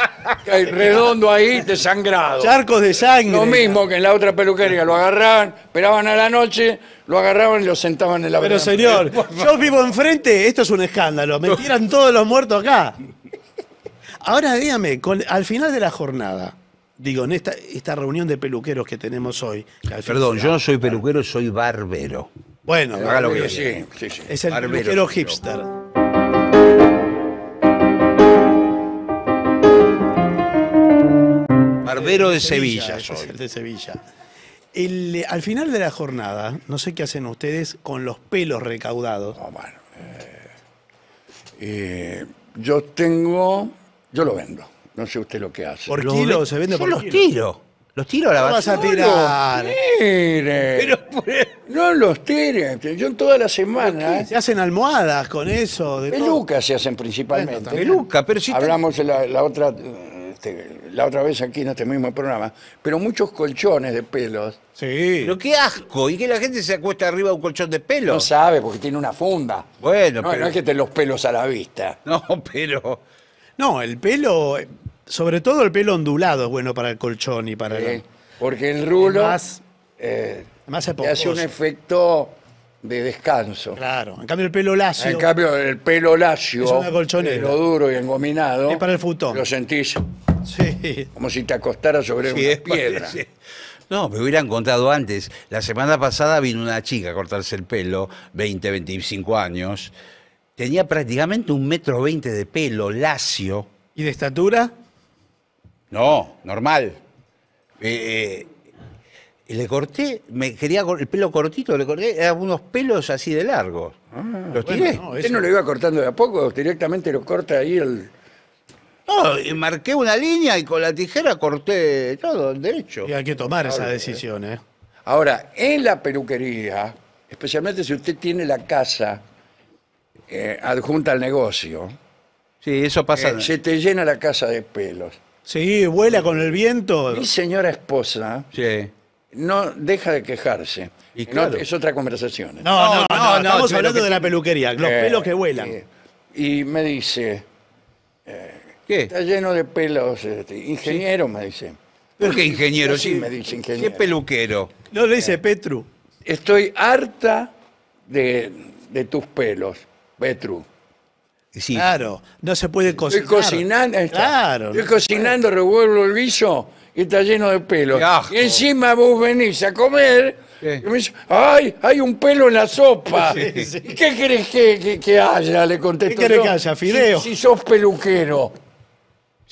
A: redondo ahí, desangrado. Charcos de sangre. Lo mismo que en la otra peluquería, lo agarraban, esperaban a la noche,
B: lo agarraban y lo
A: sentaban en la Pero señor, yo
B: vivo enfrente, esto es un escándalo, me tiran todos los muertos acá. Ahora dígame, al final de la jornada, digo, en esta, esta reunión de peluqueros que tenemos hoy. Perdón, yo no
C: soy peluquero, soy barbero. Bueno, haga lo que sí,
B: sí, es el barbero, peluquero hipster.
C: Barbero de, Sevilla.
B: De Sevilla. Eh, al final de la jornada, no sé qué hacen ustedes con los pelos recaudados. Oh, bueno, eh,
A: eh, yo tengo, yo lo vendo. No sé usted lo que hace. ¿Por tiro ¿Se vende por los tiros. tiro. Los tiro a la basura. vas a tirar. Pues, no los tiren. Yo en toda la semana. Se hacen almohadas con eso. De pelucas se hacen
C: principalmente. Peluca, pero si. Hablamos
A: de la otra este, la otra vez aquí en este mismo programa, pero muchos colchones de pelos.
C: Sí. Pero qué asco.
A: ¿Y que la gente se acuesta
B: arriba de un colchón de pelos? No sabe, porque tiene una funda. Bueno, pero... no es que te los pelos a la vista. No, pero. No, el pelo, sobre todo el pelo ondulado es bueno para el colchón y para. el... Porque el rulo. Más, eh, más hace un
C: efecto
A: de descanso. Claro, en cambio el pelo lacio. En
B: cambio el
A: pelo lacio, es una Pelo duro y engominado. Es para el futón. Lo sentís Sí. Como si te acostaras sobre una piedra.
C: No, me hubieran contado antes. La semana pasada vino una chica a cortarse el pelo, 20, 25 años. Tenía prácticamente un metro veinte de pelo, lacio. ¿Y de estatura? No, normal. Eh, eh, le corté, me quería el pelo cortito, le corté, algunos unos pelos así de largos.
D: Ah, los tiré.
C: No, Usted no lo iba cortando de a poco, directamente lo corta ahí el no, marqué una línea y con la tijera corté
A: todo, de hecho. Y hay que tomar esa ¿eh? decisión, ¿eh? Ahora, en la peluquería, especialmente si usted tiene la casa eh, adjunta al negocio,
B: Sí, eso pasa. Eh, se
A: te llena la casa de pelos.
B: Sí, vuela con el viento. Mi señora esposa Sí. no
A: deja de quejarse. Y es otra conversación. No, no, no, no, estamos hablando de la peluquería, los pelos que vuelan. Y, me dice, Está lleno de pelos. Este, ingeniero, me dice
C: ¿Por qué ingeniero?
A: Sí, me dice ingeniero. ¿Qué
C: peluquero?
B: No le dice Petru.
A: Estoy harta de, tus pelos, Petru. Claro,
B: no se puede cocinar. cocinando. Estoy cocinando, revuelvo el guiso
A: y está lleno de pelos. Y encima vos venís a comer. Y me dice, ¡ay! Hay un pelo en la sopa. ¿Y ¿Qué crees que, haya? Le contesto. ¿Qué crees que haya,
B: fideo?
C: si sos peluquero.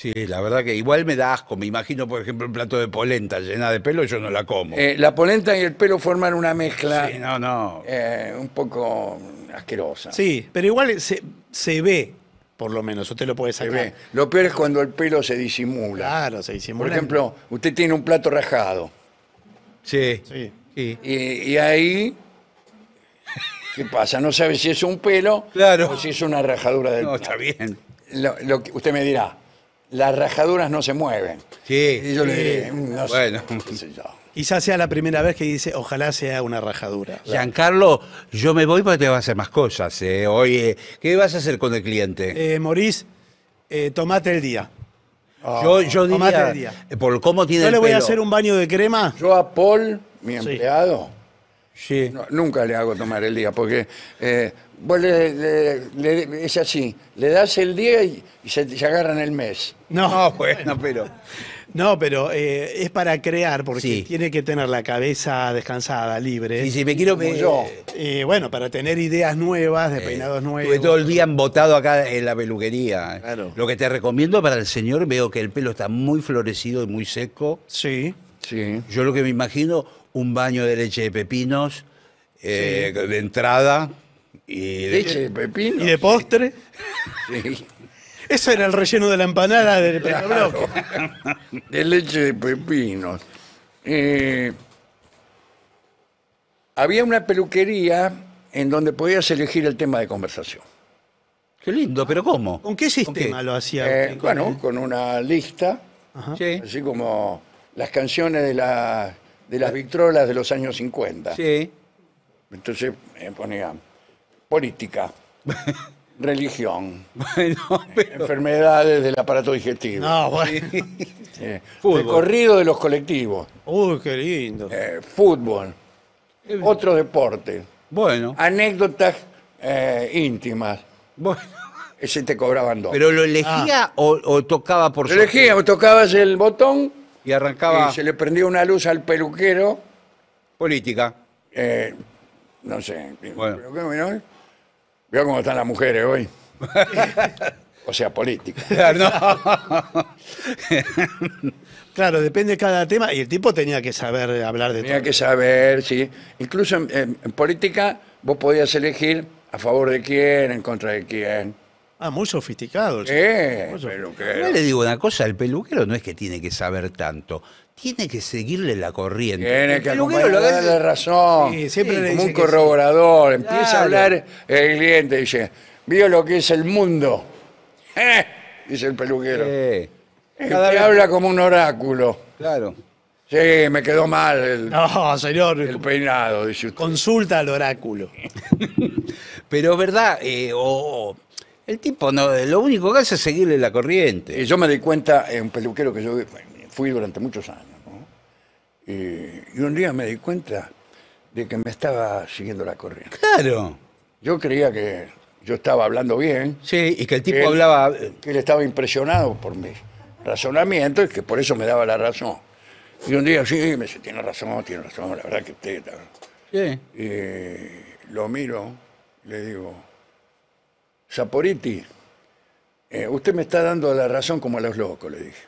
C: Sí, la verdad que igual me da asco. Me imagino, por ejemplo, un plato de polenta llena de pelo, yo no la como. Eh, la polenta y el pelo forman una mezcla Sí, no, no.
A: Eh, un poco asquerosa.
C: Sí, pero igual se, ve,
A: por lo menos. Usted lo puede saber. Lo peor es cuando el pelo se disimula. Claro, se disimula. Por ejemplo, usted tiene un plato rajado Sí. Sí. y, ahí, ¿qué pasa? No sabe si es un pelo Claro. o si es una rajadura del No, está
B: bien. lo que- usted me dirá, las rajaduras no se mueven. Sí. Y yo le mm, bueno. Quizás sea la primera vez que dice, ojalá sea una rajadura.
C: Giancarlo, yo me voy porque te voy a hacer más cosas. ¿eh? Oye, eh, ¿qué vas a hacer con el cliente?
B: Eh, Morís, eh, tomate el día. yo yo ah, tomate el día.
C: por cómo tiene Yo le voy a hacer
B: un baño de crema. Yo a Paul, mi empleado,
C: Sí.
A: nunca le hago tomar el día, porque vos es así, le das el día y, se, agarran el mes.
B: No,
C: bueno, pero.
B: no, pero eh, es para crear, porque tiene que tener la cabeza descansada, libre. Y si me quiero. Eh, eh, bueno, para tener ideas nuevas, de peinados nuevos. Porque todo el día embotado acá en la
C: peluquería. Lo que te recomiendo para el señor, veo que el pelo está muy florecido y muy seco. Sí. Sí. Yo lo que me imagino, un baño de leche de pepinos de entrada. Y de, Leche de pepino. Y de postre.
A: Sí.
B: era el relleno de la empanada del claro.
A: De leche de pepino. Eh, había una peluquería en donde podías elegir el tema de conversación. Qué lindo, pero ¿cómo? ¿Con qué sistema lo hacía? Eh, bueno, con una lista, así como las canciones de, la, de las victrolas de los años 50. Sí. Entonces eh, poníamos política, religión, Bueno, enfermedades del aparato digestivo, No, bueno.
D: recorrido
A: de los colectivos, Uy, qué lindo. Eh, fútbol, otro deporte, bueno, anécdotas eh, íntimas. bueno. Ese te cobraban dos. Pero lo elegía ah. o, tocaba por Lo elegía, o tocabas el botón y arrancaba y se le prendía una luz al peluquero. política. Eh, no sé. Bueno. Veo cómo están las mujeres hoy. O sea, política.
B: Claro, depende de cada tema. Y el tipo tenía que saber hablar de Tenía que saber, sí. Incluso en,
A: política vos podías elegir a favor de quién, en contra de quién.
C: Ah, muy sofisticado. Sí, Yo le digo una cosa, el peluquero no es que tiene que saber tanto, tiene que seguirle la corriente. Tiene que darle
A: razón. siempre como un corroborador. Empieza a hablar el cliente, dice, vio lo que es el mundo. Eh, dice el peluquero. Este Cada habla como un oráculo.
C: Claro. Sí, me quedó mal el, señor, el peinado, Consulta al oráculo. Pero, ¿verdad? Eh, o, el tipo no, lo único que hace es seguirle la corriente. yo me di cuenta, eh, un peluquero que yo fui durante muchos
A: años, y un día me di cuenta de que me estaba siguiendo la corriente. Claro. Yo creía que yo estaba hablando bien. Sí, y que el tipo hablaba... Que él estaba impresionado por mi razonamiento y que por eso me daba la razón. Y un día sí, me dice, tiene razón, tiene razón, la verdad que usted... Está... Sí. Y lo miro, le digo, Saporiti, eh, usted me está dando la razón como a los locos, le dije.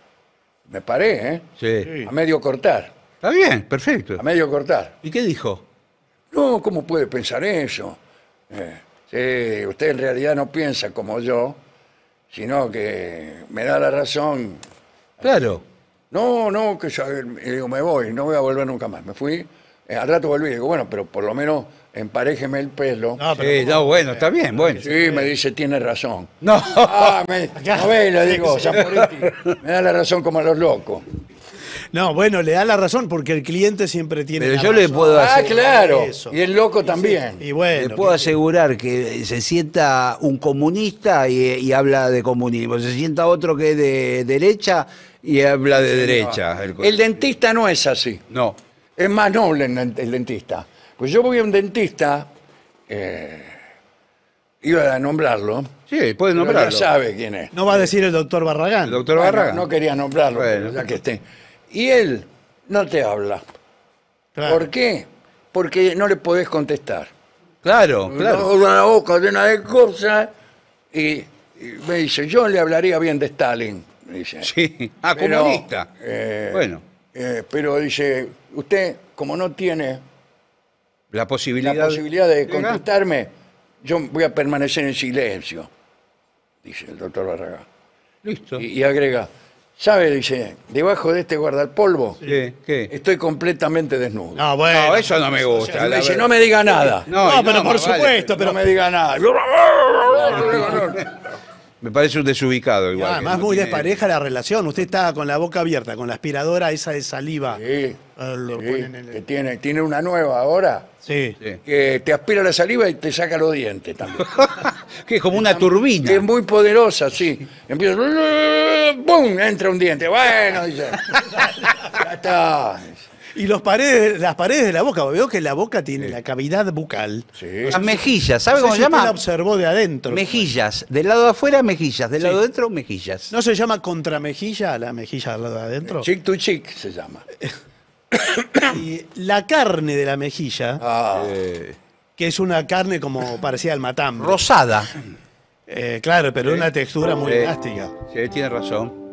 A: Me paré, ¿eh? Sí. A medio cortar. Está bien, perfecto. A medio cortar. ¿Y qué dijo? No, ¿cómo puede pensar eso? Eh, eh, usted en realidad no piensa como yo, sino que me da la razón. Claro. No, no, que yo eh, digo, me voy, no voy a volver nunca más. Me fui, al rato volví, digo, bueno, pero por lo menos emparejeme el pelo. sí, no, bueno, está bien, bueno. Sí, me dice, tiene razón. No. Ah, me, no le digo, me da la razón como a los locos.
B: No, bueno, le da la razón porque el cliente siempre tiene. Pero yo le puedo Ah, claro. Y el loco también.
C: Y bueno. Le puedo asegurar que se sienta un comunista y, habla de comunismo. Se sienta otro que es de derecha y habla de derecha. El,
A: dentista no es así. no. Es más noble el dentista. Pues yo voy a un dentista, eh, iba a nombrarlo. Sí, puede nombrarlo. Ya sabe quién es. No va a decir el doctor Barragán. El doctor Barragán. No quería nombrarlo, Bueno. ya que esté. Y él no te habla. ¿Por qué? Porque no le podés contestar.
C: Claro, claro. Con
A: la boca llena de cosas y, me dice, yo le hablaría bien de Stalin.
C: Dice. Sí, ah, comunista. Eh, bueno.
A: Eh, pero dice, usted, como no tiene
C: la posibilidad, la posibilidad
A: de contestarme, yo voy a permanecer en silencio, dice el doctor Barragán. Listo. y agrega, ¿Sabe? Dice, debajo de este guardapolvo Sí, ¿qué? estoy completamente desnudo.
C: Ah bueno. eso no me gusta. dice, no me diga nada. No, pero por supuesto, pero No me diga nada.
B: Me parece un
C: desubicado igual. Ah, más muy
B: despareja la relación. Usted está con la boca abierta, con la aspiradora esa de saliva. Sí. Ah, que tiene, tiene una nueva ahora. Sí. Que
A: te aspira la saliva y te saca los dientes también.
C: que es como una turbina. es muy
A: poderosa,
B: sí. Empieza. ¡Bum! Entra un diente. Bueno, dice. ya está. Y los paredes, las paredes de la boca, veo que la boca tiene la cavidad bucal. Las mejillas, ¿sabes cómo se usted la observó de adentro. Mejillas. Del lado de afuera, mejillas. Del lado de adentro, mejillas. ¿No se llama contramejilla la mejilla del lado de adentro? Chick to chick se llama. Y la carne de la mejilla, ah. que es una carne como parecía al matambre. Rosada. Eh, claro, pero una
C: textura muy elástica. sí, tiene razón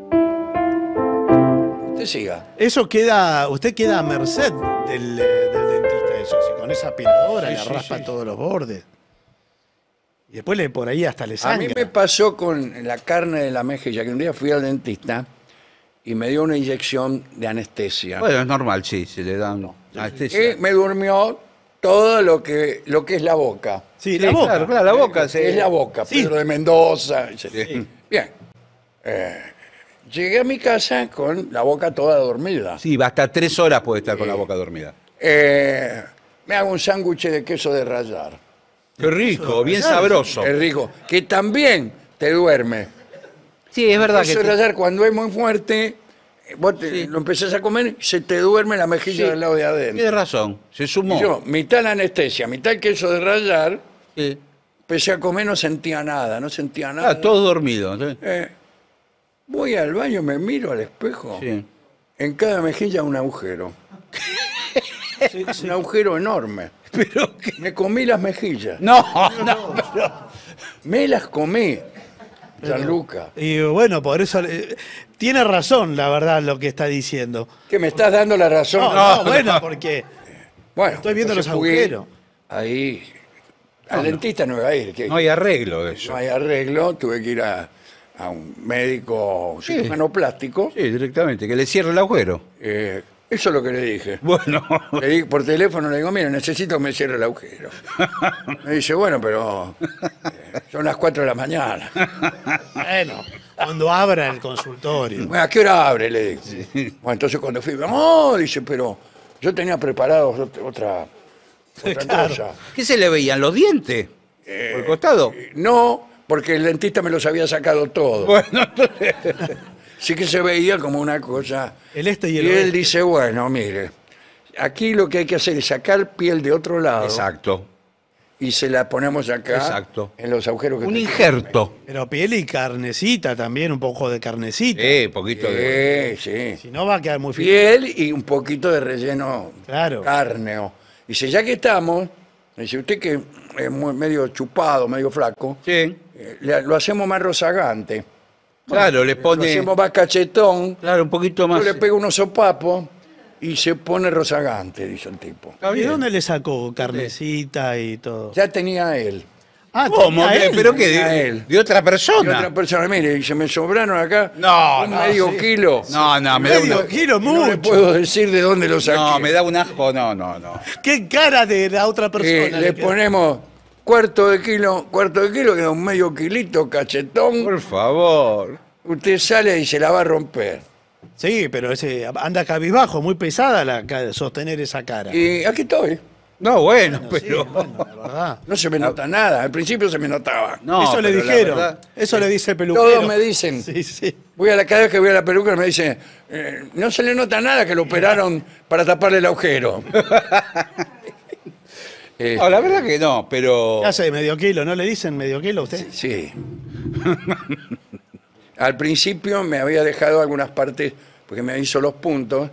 C: siga.
B: Eso queda, usted queda a merced del, eh, dentista, eso, con esa aspiradora le raspa todos los bordes. Y después le, por ahí hasta le sangra. A mí me pasó con
A: la carne de la mejilla, que un día fui al dentista y me dio una inyección de anestesia.
C: Bueno, es normal, sí, se le da no.
A: anestesia. Y me durmió todo lo que, lo que es la boca. Sí, la boca. la boca. Es, la boca, Pedro de Mendoza. Bien. Eh, Llegué a mi casa con la boca toda dormida.
C: Sí, hasta tres horas puede estar con la eh, boca dormida.
A: Eh, me hago un sándwich de queso de rayar.
C: Qué rico, bien sabroso. Es rico. Que también te duerme.
A: Sí, es verdad queso de rayar cuando es muy fuerte, vos lo empezás a comer,
C: se te duerme la mejilla del lado de adentro. Tienes razón, se sumó. Yo,
A: mitad la anestesia, mitad el queso de rayar, empecé a comer, no sentía nada, no sentía ah, nada. Ah, todo
C: dormido. ¿sí?
A: ¿eh? Voy al baño, me miro al espejo. En cada mejilla un agujero. Es Un agujero enorme. Pero Me
B: comí las mejillas. No, no, Me las comí. Gianluca. Y bueno, por eso eh, tiene razón, la verdad, lo que está diciendo. Que me estás dando la razón. No, bueno, porque bueno, estoy viendo los agujeros. Ahí, al
A: dentista no ir. no hay arreglo eso. No hay arreglo, tuve que ir a, a un médico cirujano plástico. Sí, directamente, que le cierre el agujero. Eh, eso es lo que le dije. Bueno. Le dije por teléfono, le digo, mira, necesito que me cierre el agujero. Me dice, bueno, pero eh, son las 4 de la mañana.
B: Bueno, cuando abra el consultorio.
A: Bueno, ¿a qué hora abre? Le dije. Bueno, entonces cuando fui, no, dice, pero yo tenía preparado otra,
B: otra cosa.
C: ¿Qué se le veían? ¿Los dientes? Eh, ¿Por el
A: costado? No, porque el dentista me los había sacado todos. sí que se veía como una cosa. El este y él dice, bueno, mire, aquí lo que hay que hacer es sacar piel de otro lado Exacto. y se la ponemos acá Exacto. en los agujeros que Un injerto.
B: Pero piel y carnecita también, un poco de carnecita. Eh, poquito de. Sí, sí. Si no va a quedar muy fino. Piel
A: y un poquito de relleno Claro. Y oh. Dice, ya que estamos, dice usted que es medio chupado, medio flaco, Sí. Eh, lo hacemos más rozagante.
B: Claro, le Lo hacemos
A: más cachetón. Claro, un poquito más. Yo le pego unos sopapos y se pone rozagante, dice el tipo.
B: ¿Y dónde le sacó carnecita
A: y todo? Ya tenía él.
C: Ah, ¿Cómo? ¿Pero qué? ¿De, otra persona. persona? otra persona,
A: mire, dice, me sobraron acá No, un medio
C: kilo. No, no, me da Medio
A: kilo, ¡Mucho! no le puedo
C: decir de dónde lo sacó No, me da un asco, no, no, no.
A: Qué cara de la otra eh, persona. le ponemos cuarto de kilo, cuarto de kilo, que un medio kilito, cachetón. Por
B: favor. Usted sale y se la va a romper. Sí, pero ese anda cabibajo, muy pesada la sostener esa cara. Y aquí estoy. No, bueno, pero. No se me nota nada. Al principio se me notaba. eso le dijeron. Eso le dice peluquero. Todos me
A: dicen. Sí, sí. Voy a la cada vez que voy a la peluca me dicen, eh, no se le nota nada que lo
B: operaron para taparle el agujero.
C: la verdad que no, pero. Ya
B: hace de medio kilo? ¿No le dicen medio kilo a usted? Sí.
A: Al principio me había dejado algunas partes porque me hizo los puntos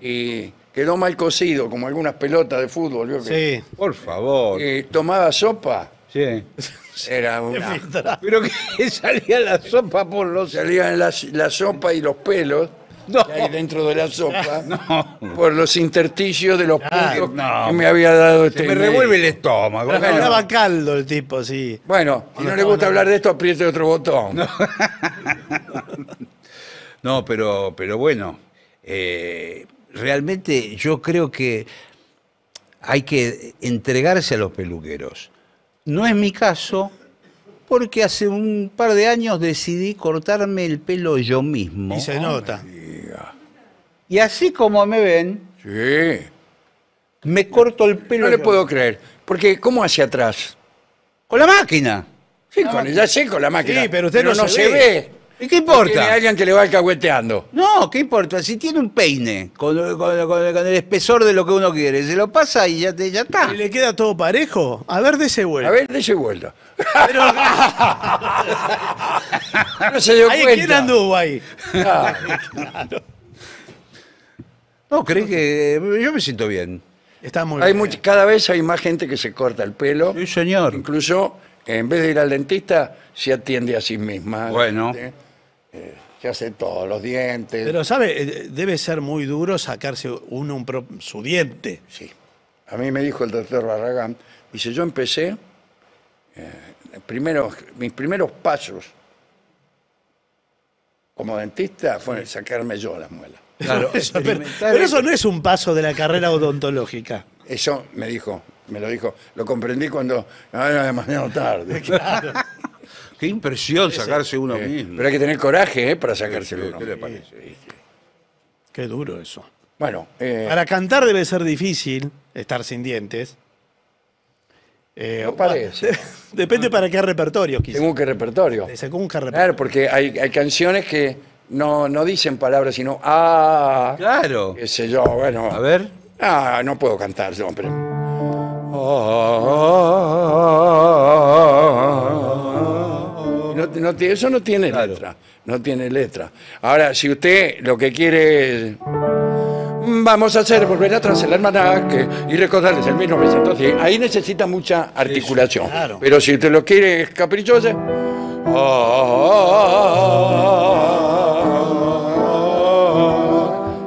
A: y quedó mal cocido, como algunas pelotas de fútbol. creo que? Sí. Por
C: favor.
A: Eh, tomaba sopa, Sí. era una. Pero que salía la sopa por los... Salían la sopa y los pelos No. que hay dentro de la sopa por los intersticios de los me había
C: dado este. Me revuelve el estómago. Bueno,
A: caldo el tipo, sí. Bueno, si no, le gusta hablar de esto, apriete otro botón.
C: No, pero, pero bueno, eh, realmente yo creo que hay que entregarse a los peluqueros. No es mi caso, porque hace un par de años decidí cortarme el pelo yo mismo. Y se nota. Y así como me ven, sí. me corto el pelo. No le puedo creer, porque
A: ¿cómo hacia atrás? Con la máquina. Sí, con, ya sé, con la máquina. Sí, pero usted no, se, ve. ¿Y qué importa? Tiene alguien que le va alcahueteando.
C: No, ¿qué importa? Si tiene un peine con, el espesor de lo que uno quiere, se lo pasa y ya, está. ¿Y le queda todo parejo?
B: A ver, ese vuelta. A ver, de ese Pero... no se dio ahí, cuenta. ¿Quién anduvo ahí?
A: No, creí que yo me siento bien.
B: Está muy bien.
A: cada vez hay más gente que se corta el pelo. Sí, señor. Incluso en vez de ir al dentista, se atiende a sí misma. Bueno se hace todos los dientes. Pero, ¿sabe? Eh,
B: debe ser muy duro sacarse uno un su diente. Sí. A mí me dijo el doctor Barragán, dice,
A: yo empecé, eh, primero, mis primeros pasos como dentista fue sacarme yo las muelas. Claro, pero, eso
B: no es un paso de la carrera odontológica.
A: Eso me dijo, me lo dijo, lo comprendí cuando ah, era demasiado tarde. Qué impresión sacarse uno mismo. Pero hay que tener coraje eh, para sacárselo uno. ¿Qué le parece?
B: Qué duro eso. Bueno. Eh, para cantar debe ser difícil estar sin dientes. Eh, no parece. Depende para qué repertorio, quizás. según qué repertorio. Según repertorio. Claro,
A: porque hay, canciones que no, dicen palabras, sino ah, Claro. qué sé yo, bueno. A ver. Ah, no puedo cantar, no, eso no tiene letra. No tiene letra. Ahora, si usted lo que quiere es. Vamos a hacer volver atrás el almanaque y recordarles el 1910. Ahí necesita mucha articulación. Pero si usted lo quiere es caprichoso.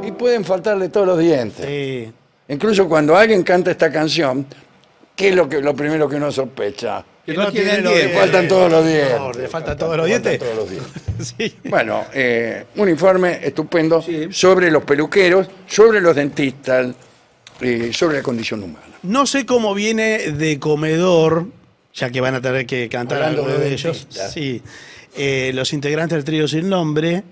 A: Y pueden faltarle todos los dientes. Incluso cuando alguien canta esta canción, ¿qué es lo, que, lo primero que uno sospecha? Que, Faltan todos los dientes. le faltan, todos los dientes. Bueno, eh, un informe estupendo sobre los peluqueros, sobre los dentistas, eh, sobre la condición humana.
B: No sé cómo viene de comedor, ya que van a tener que cantar algo de, ellos. Sí. Eh, los integrantes del trío sin nombre,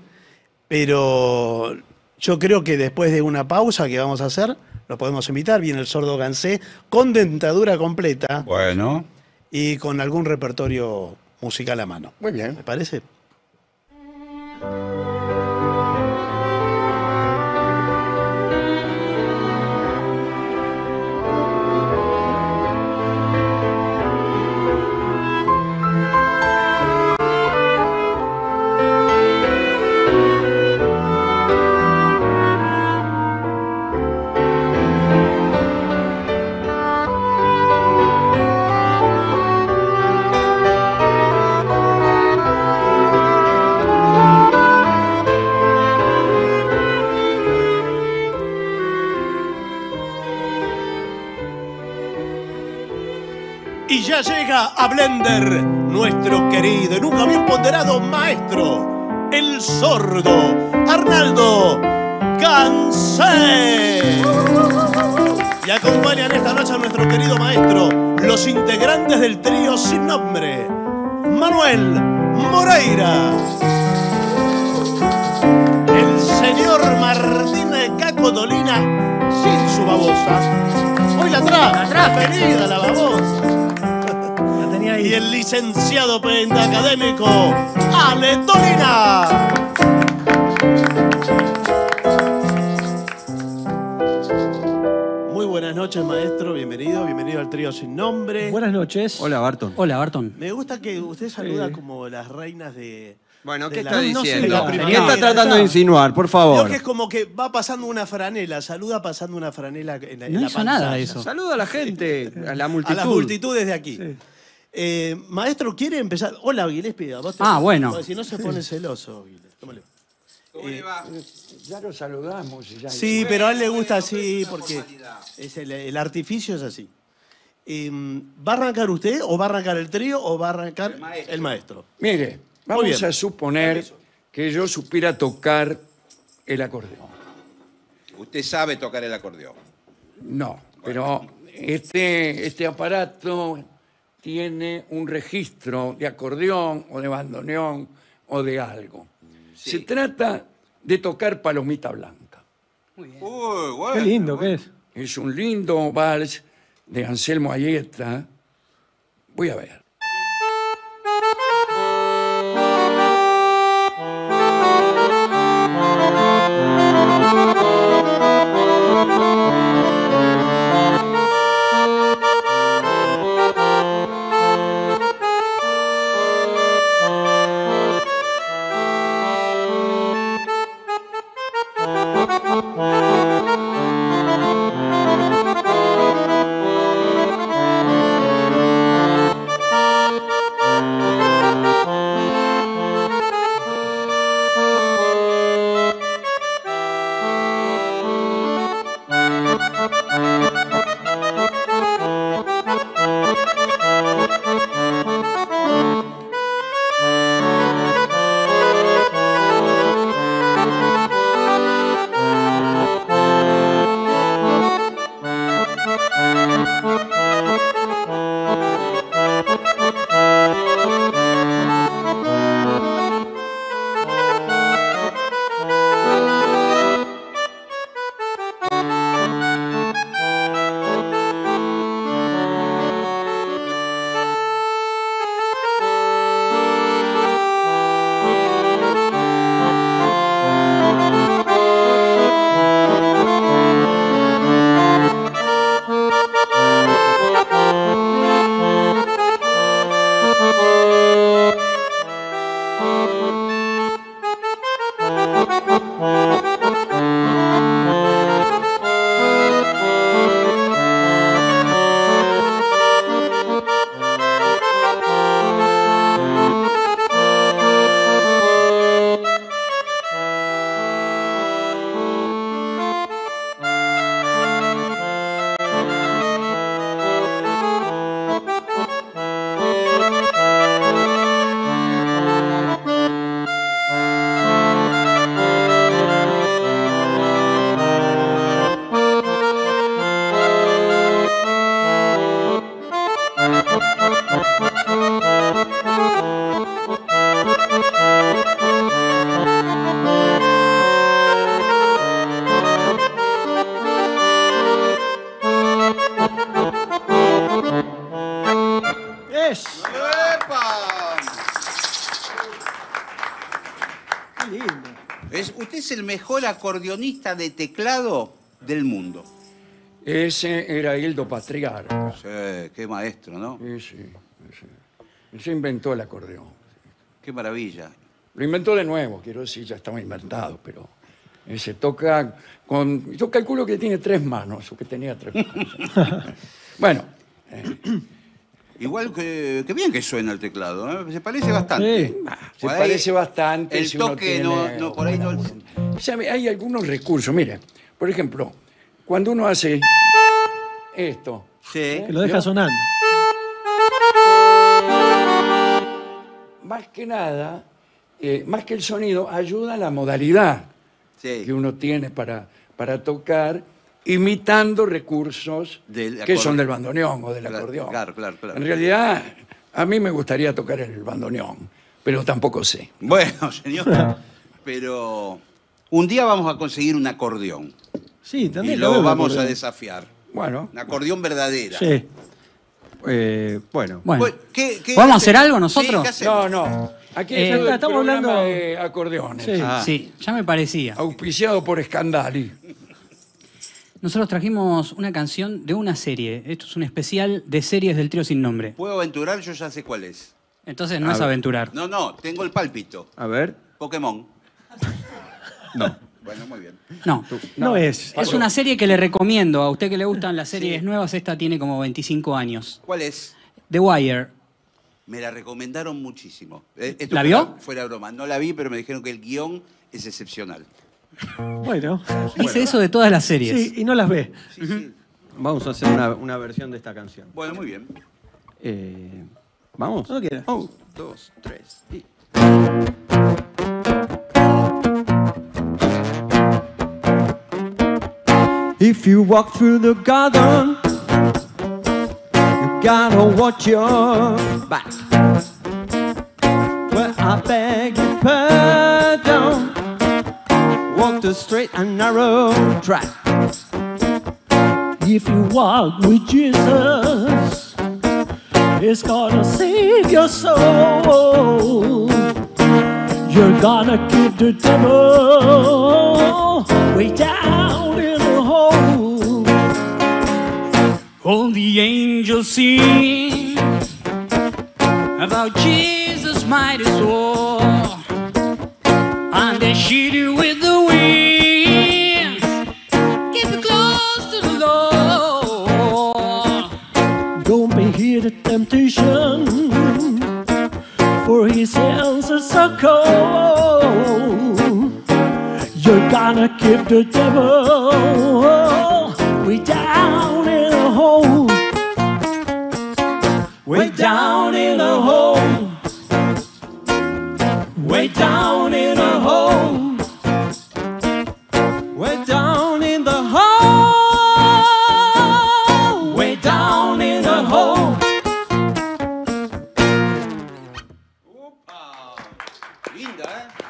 B: pero yo creo que después de una pausa que vamos a hacer, lo podemos invitar. Viene el sordo Gansé con dentadura completa. Bueno y con algún repertorio musical a mano. Muy bien. ¿Me parece? Y ya llega a Blender nuestro querido y nunca bien ponderado maestro, el sordo Arnaldo Cansé. Y acompañan esta noche a nuestro querido maestro, los integrantes del trío sin nombre, Manuel Moreira, el señor Martín de sin su babosa. Hoy la atrás venida la babosa. Y el licenciado académico Ale Tolina. Muy buenas noches, maestro. Bienvenido, bienvenido al trío sin nombre. Buenas noches. Hola, Barton. Hola, Barton. Me gusta que usted saluda como las reinas de. Bueno, ¿qué está ¿Qué está tratando de insinuar, por favor? que es como que va pasando una franela, saluda pasando una franela en la, No nada eso. Saluda a la gente, a la multitud. A las multitudes de aquí. Eh, maestro, ¿quiere empezar? Hola, Aguilés Ah, bueno. Si no se pone celoso, Aguilés. ¿Cómo le-
A: eh, va? Ya lo saludamos. Sí, pero a él le gusta así porque
B: el, artificio es así. Em, ¿Va a arrancar usted o va a arrancar el trío o va a arrancar el maestro? Mire, vamos a
A: suponer que yo supiera tocar el acordeón.
C: Usted sabe tocar el acordeón.
A: No, pero este, este aparato tiene un registro de acordeón o de bandoneón o de algo. Se trata de tocar palomita blanca. Muy bien. Uy, Qué lindo que es. Es un lindo vals de Anselmo Ayeta. Voy a ver.
C: acordeonista de teclado del mundo. Ese era Hildo Patriarca. Sí, qué maestro, ¿no? Sí, sí. Él se inventó el acordeón. Qué maravilla. Lo
A: inventó de nuevo, quiero decir, ya estaba inventado, pero se toca con... Yo calculo que tiene tres manos, o que tenía tres manos.
C: bueno, eh, Igual que, bien que suena el teclado, ¿eh? se parece bastante. Ah, se parece bastante. El toque no, por ahí no.
A: Hay algunos recursos, mire, por ejemplo, cuando uno hace esto, ¿eh? que lo deja sonando. Más que nada, eh, más que el sonido, ayuda a la modalidad que uno tiene para, para tocar imitando recursos
C: que son del bandoneón o del acordeón. claro, claro, claro. En realidad, a mí me gustaría tocar el bandoneón,
A: pero tampoco
C: sé. Bueno, señor, pero un día vamos a conseguir un acordeón Sí, también lo vamos a desafiar. Bueno, Un acordeón verdadero. Sí. Eh, bueno. Pues,
A: vamos a hacer algo nosotros? no, no. Aquí eh, estamos hablando- de acordeones, ah. Sí, ya me parecía. auspiciado por Scandali.
C: Nosotros trajimos una canción de una serie. Esto es un especial de series del trío sin nombre. ¿Puedo aventurar? Yo ya sé cuál es. Entonces no es aventurar. No, no, tengo el pálpito. A ver. Pokémon. No. Bueno, muy bien. No, No, es. Es una serie que le recomiendo. A usted que le gustan las series nuevas, esta tiene como 25 años. ¿Cuál es? The Wire. Me la recomendaron muchísimo. ¿La vio? vio? Fuera broma. No la vi, pero me dijeron que el guión es excepcional.
B: Bueno. Dice eso de todas las series. Sí, y no las ve. Sí, sí. Vamos a hacer una, una, versión de esta canción. Bueno, muy bien. Eh, ¿Vamos? Uno, oh, dos, tres y...
D: If you walk through the garden, you gotta watch your back. Well, I beg your pardon. walk the straight and narrow track. If you walk with Jesus, it's gonna save your soul. You're gonna keep the devil way down in the hole. All the angels sing about Jesus' mighty sword. I'm the shooter with the wings. Keep it close to the Lord. Don't be here the temptation, for his hands are so cold. You're gonna keep the devil way down in a hole. Way down in a hole. Way down.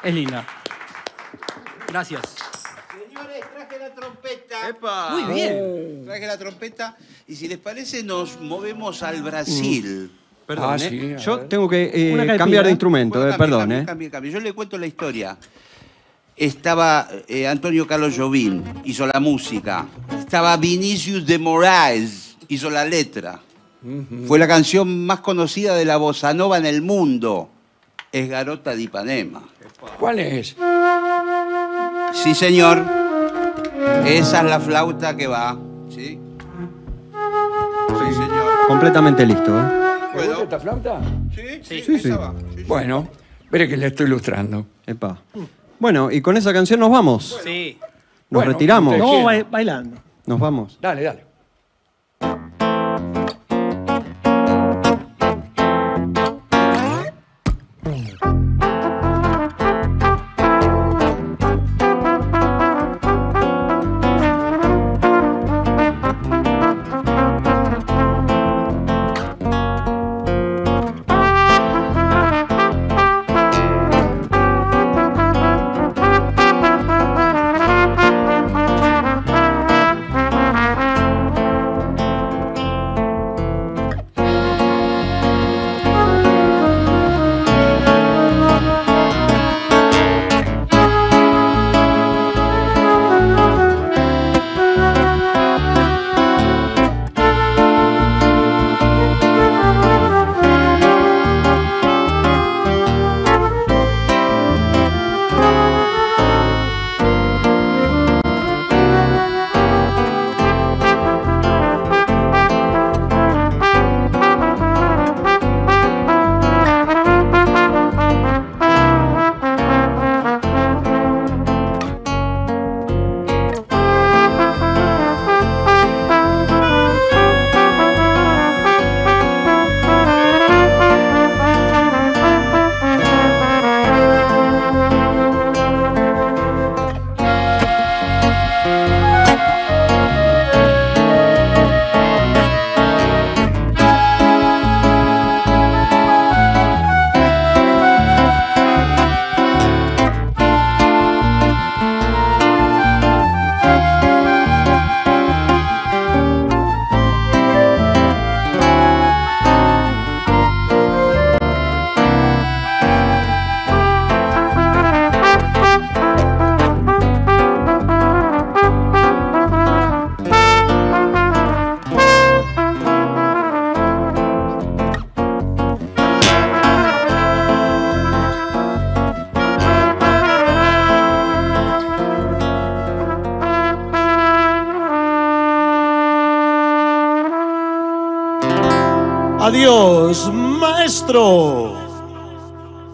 C: es linda. Gracias. Señores, traje la trompeta. Muy bien. Oh. Traje la trompeta y si les parece nos movemos al Brasil. Mm. Perdón, ah, ¿eh? yo
B: tengo que eh, cambiar de instrumento, eh, perdón.
C: Yo le cuento la historia. Estaba Antonio Carlos Jobim, hizo la música. Estaba Vinicius de Moraes, hizo la letra. Fue la canción más conocida de la bossa nova en el mundo. Es Garota de Ipanema. ¿Cuál es?
D: Sí, señor.
C: Esa es la flauta que va. ¿Sí? Sí, señor. Completamente listo. ¿eh?
A: ¿Puedo es esta flauta?
C: Sí, sí, sí. bueno, veré que le estoy ilustrando. Epa. Bueno, y con esa canción nos vamos. Sí. Nos retiramos. No, bailando. Nos vamos. Dale, dale.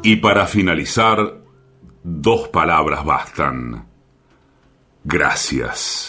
C: Y para finalizar, dos palabras bastan. Gracias.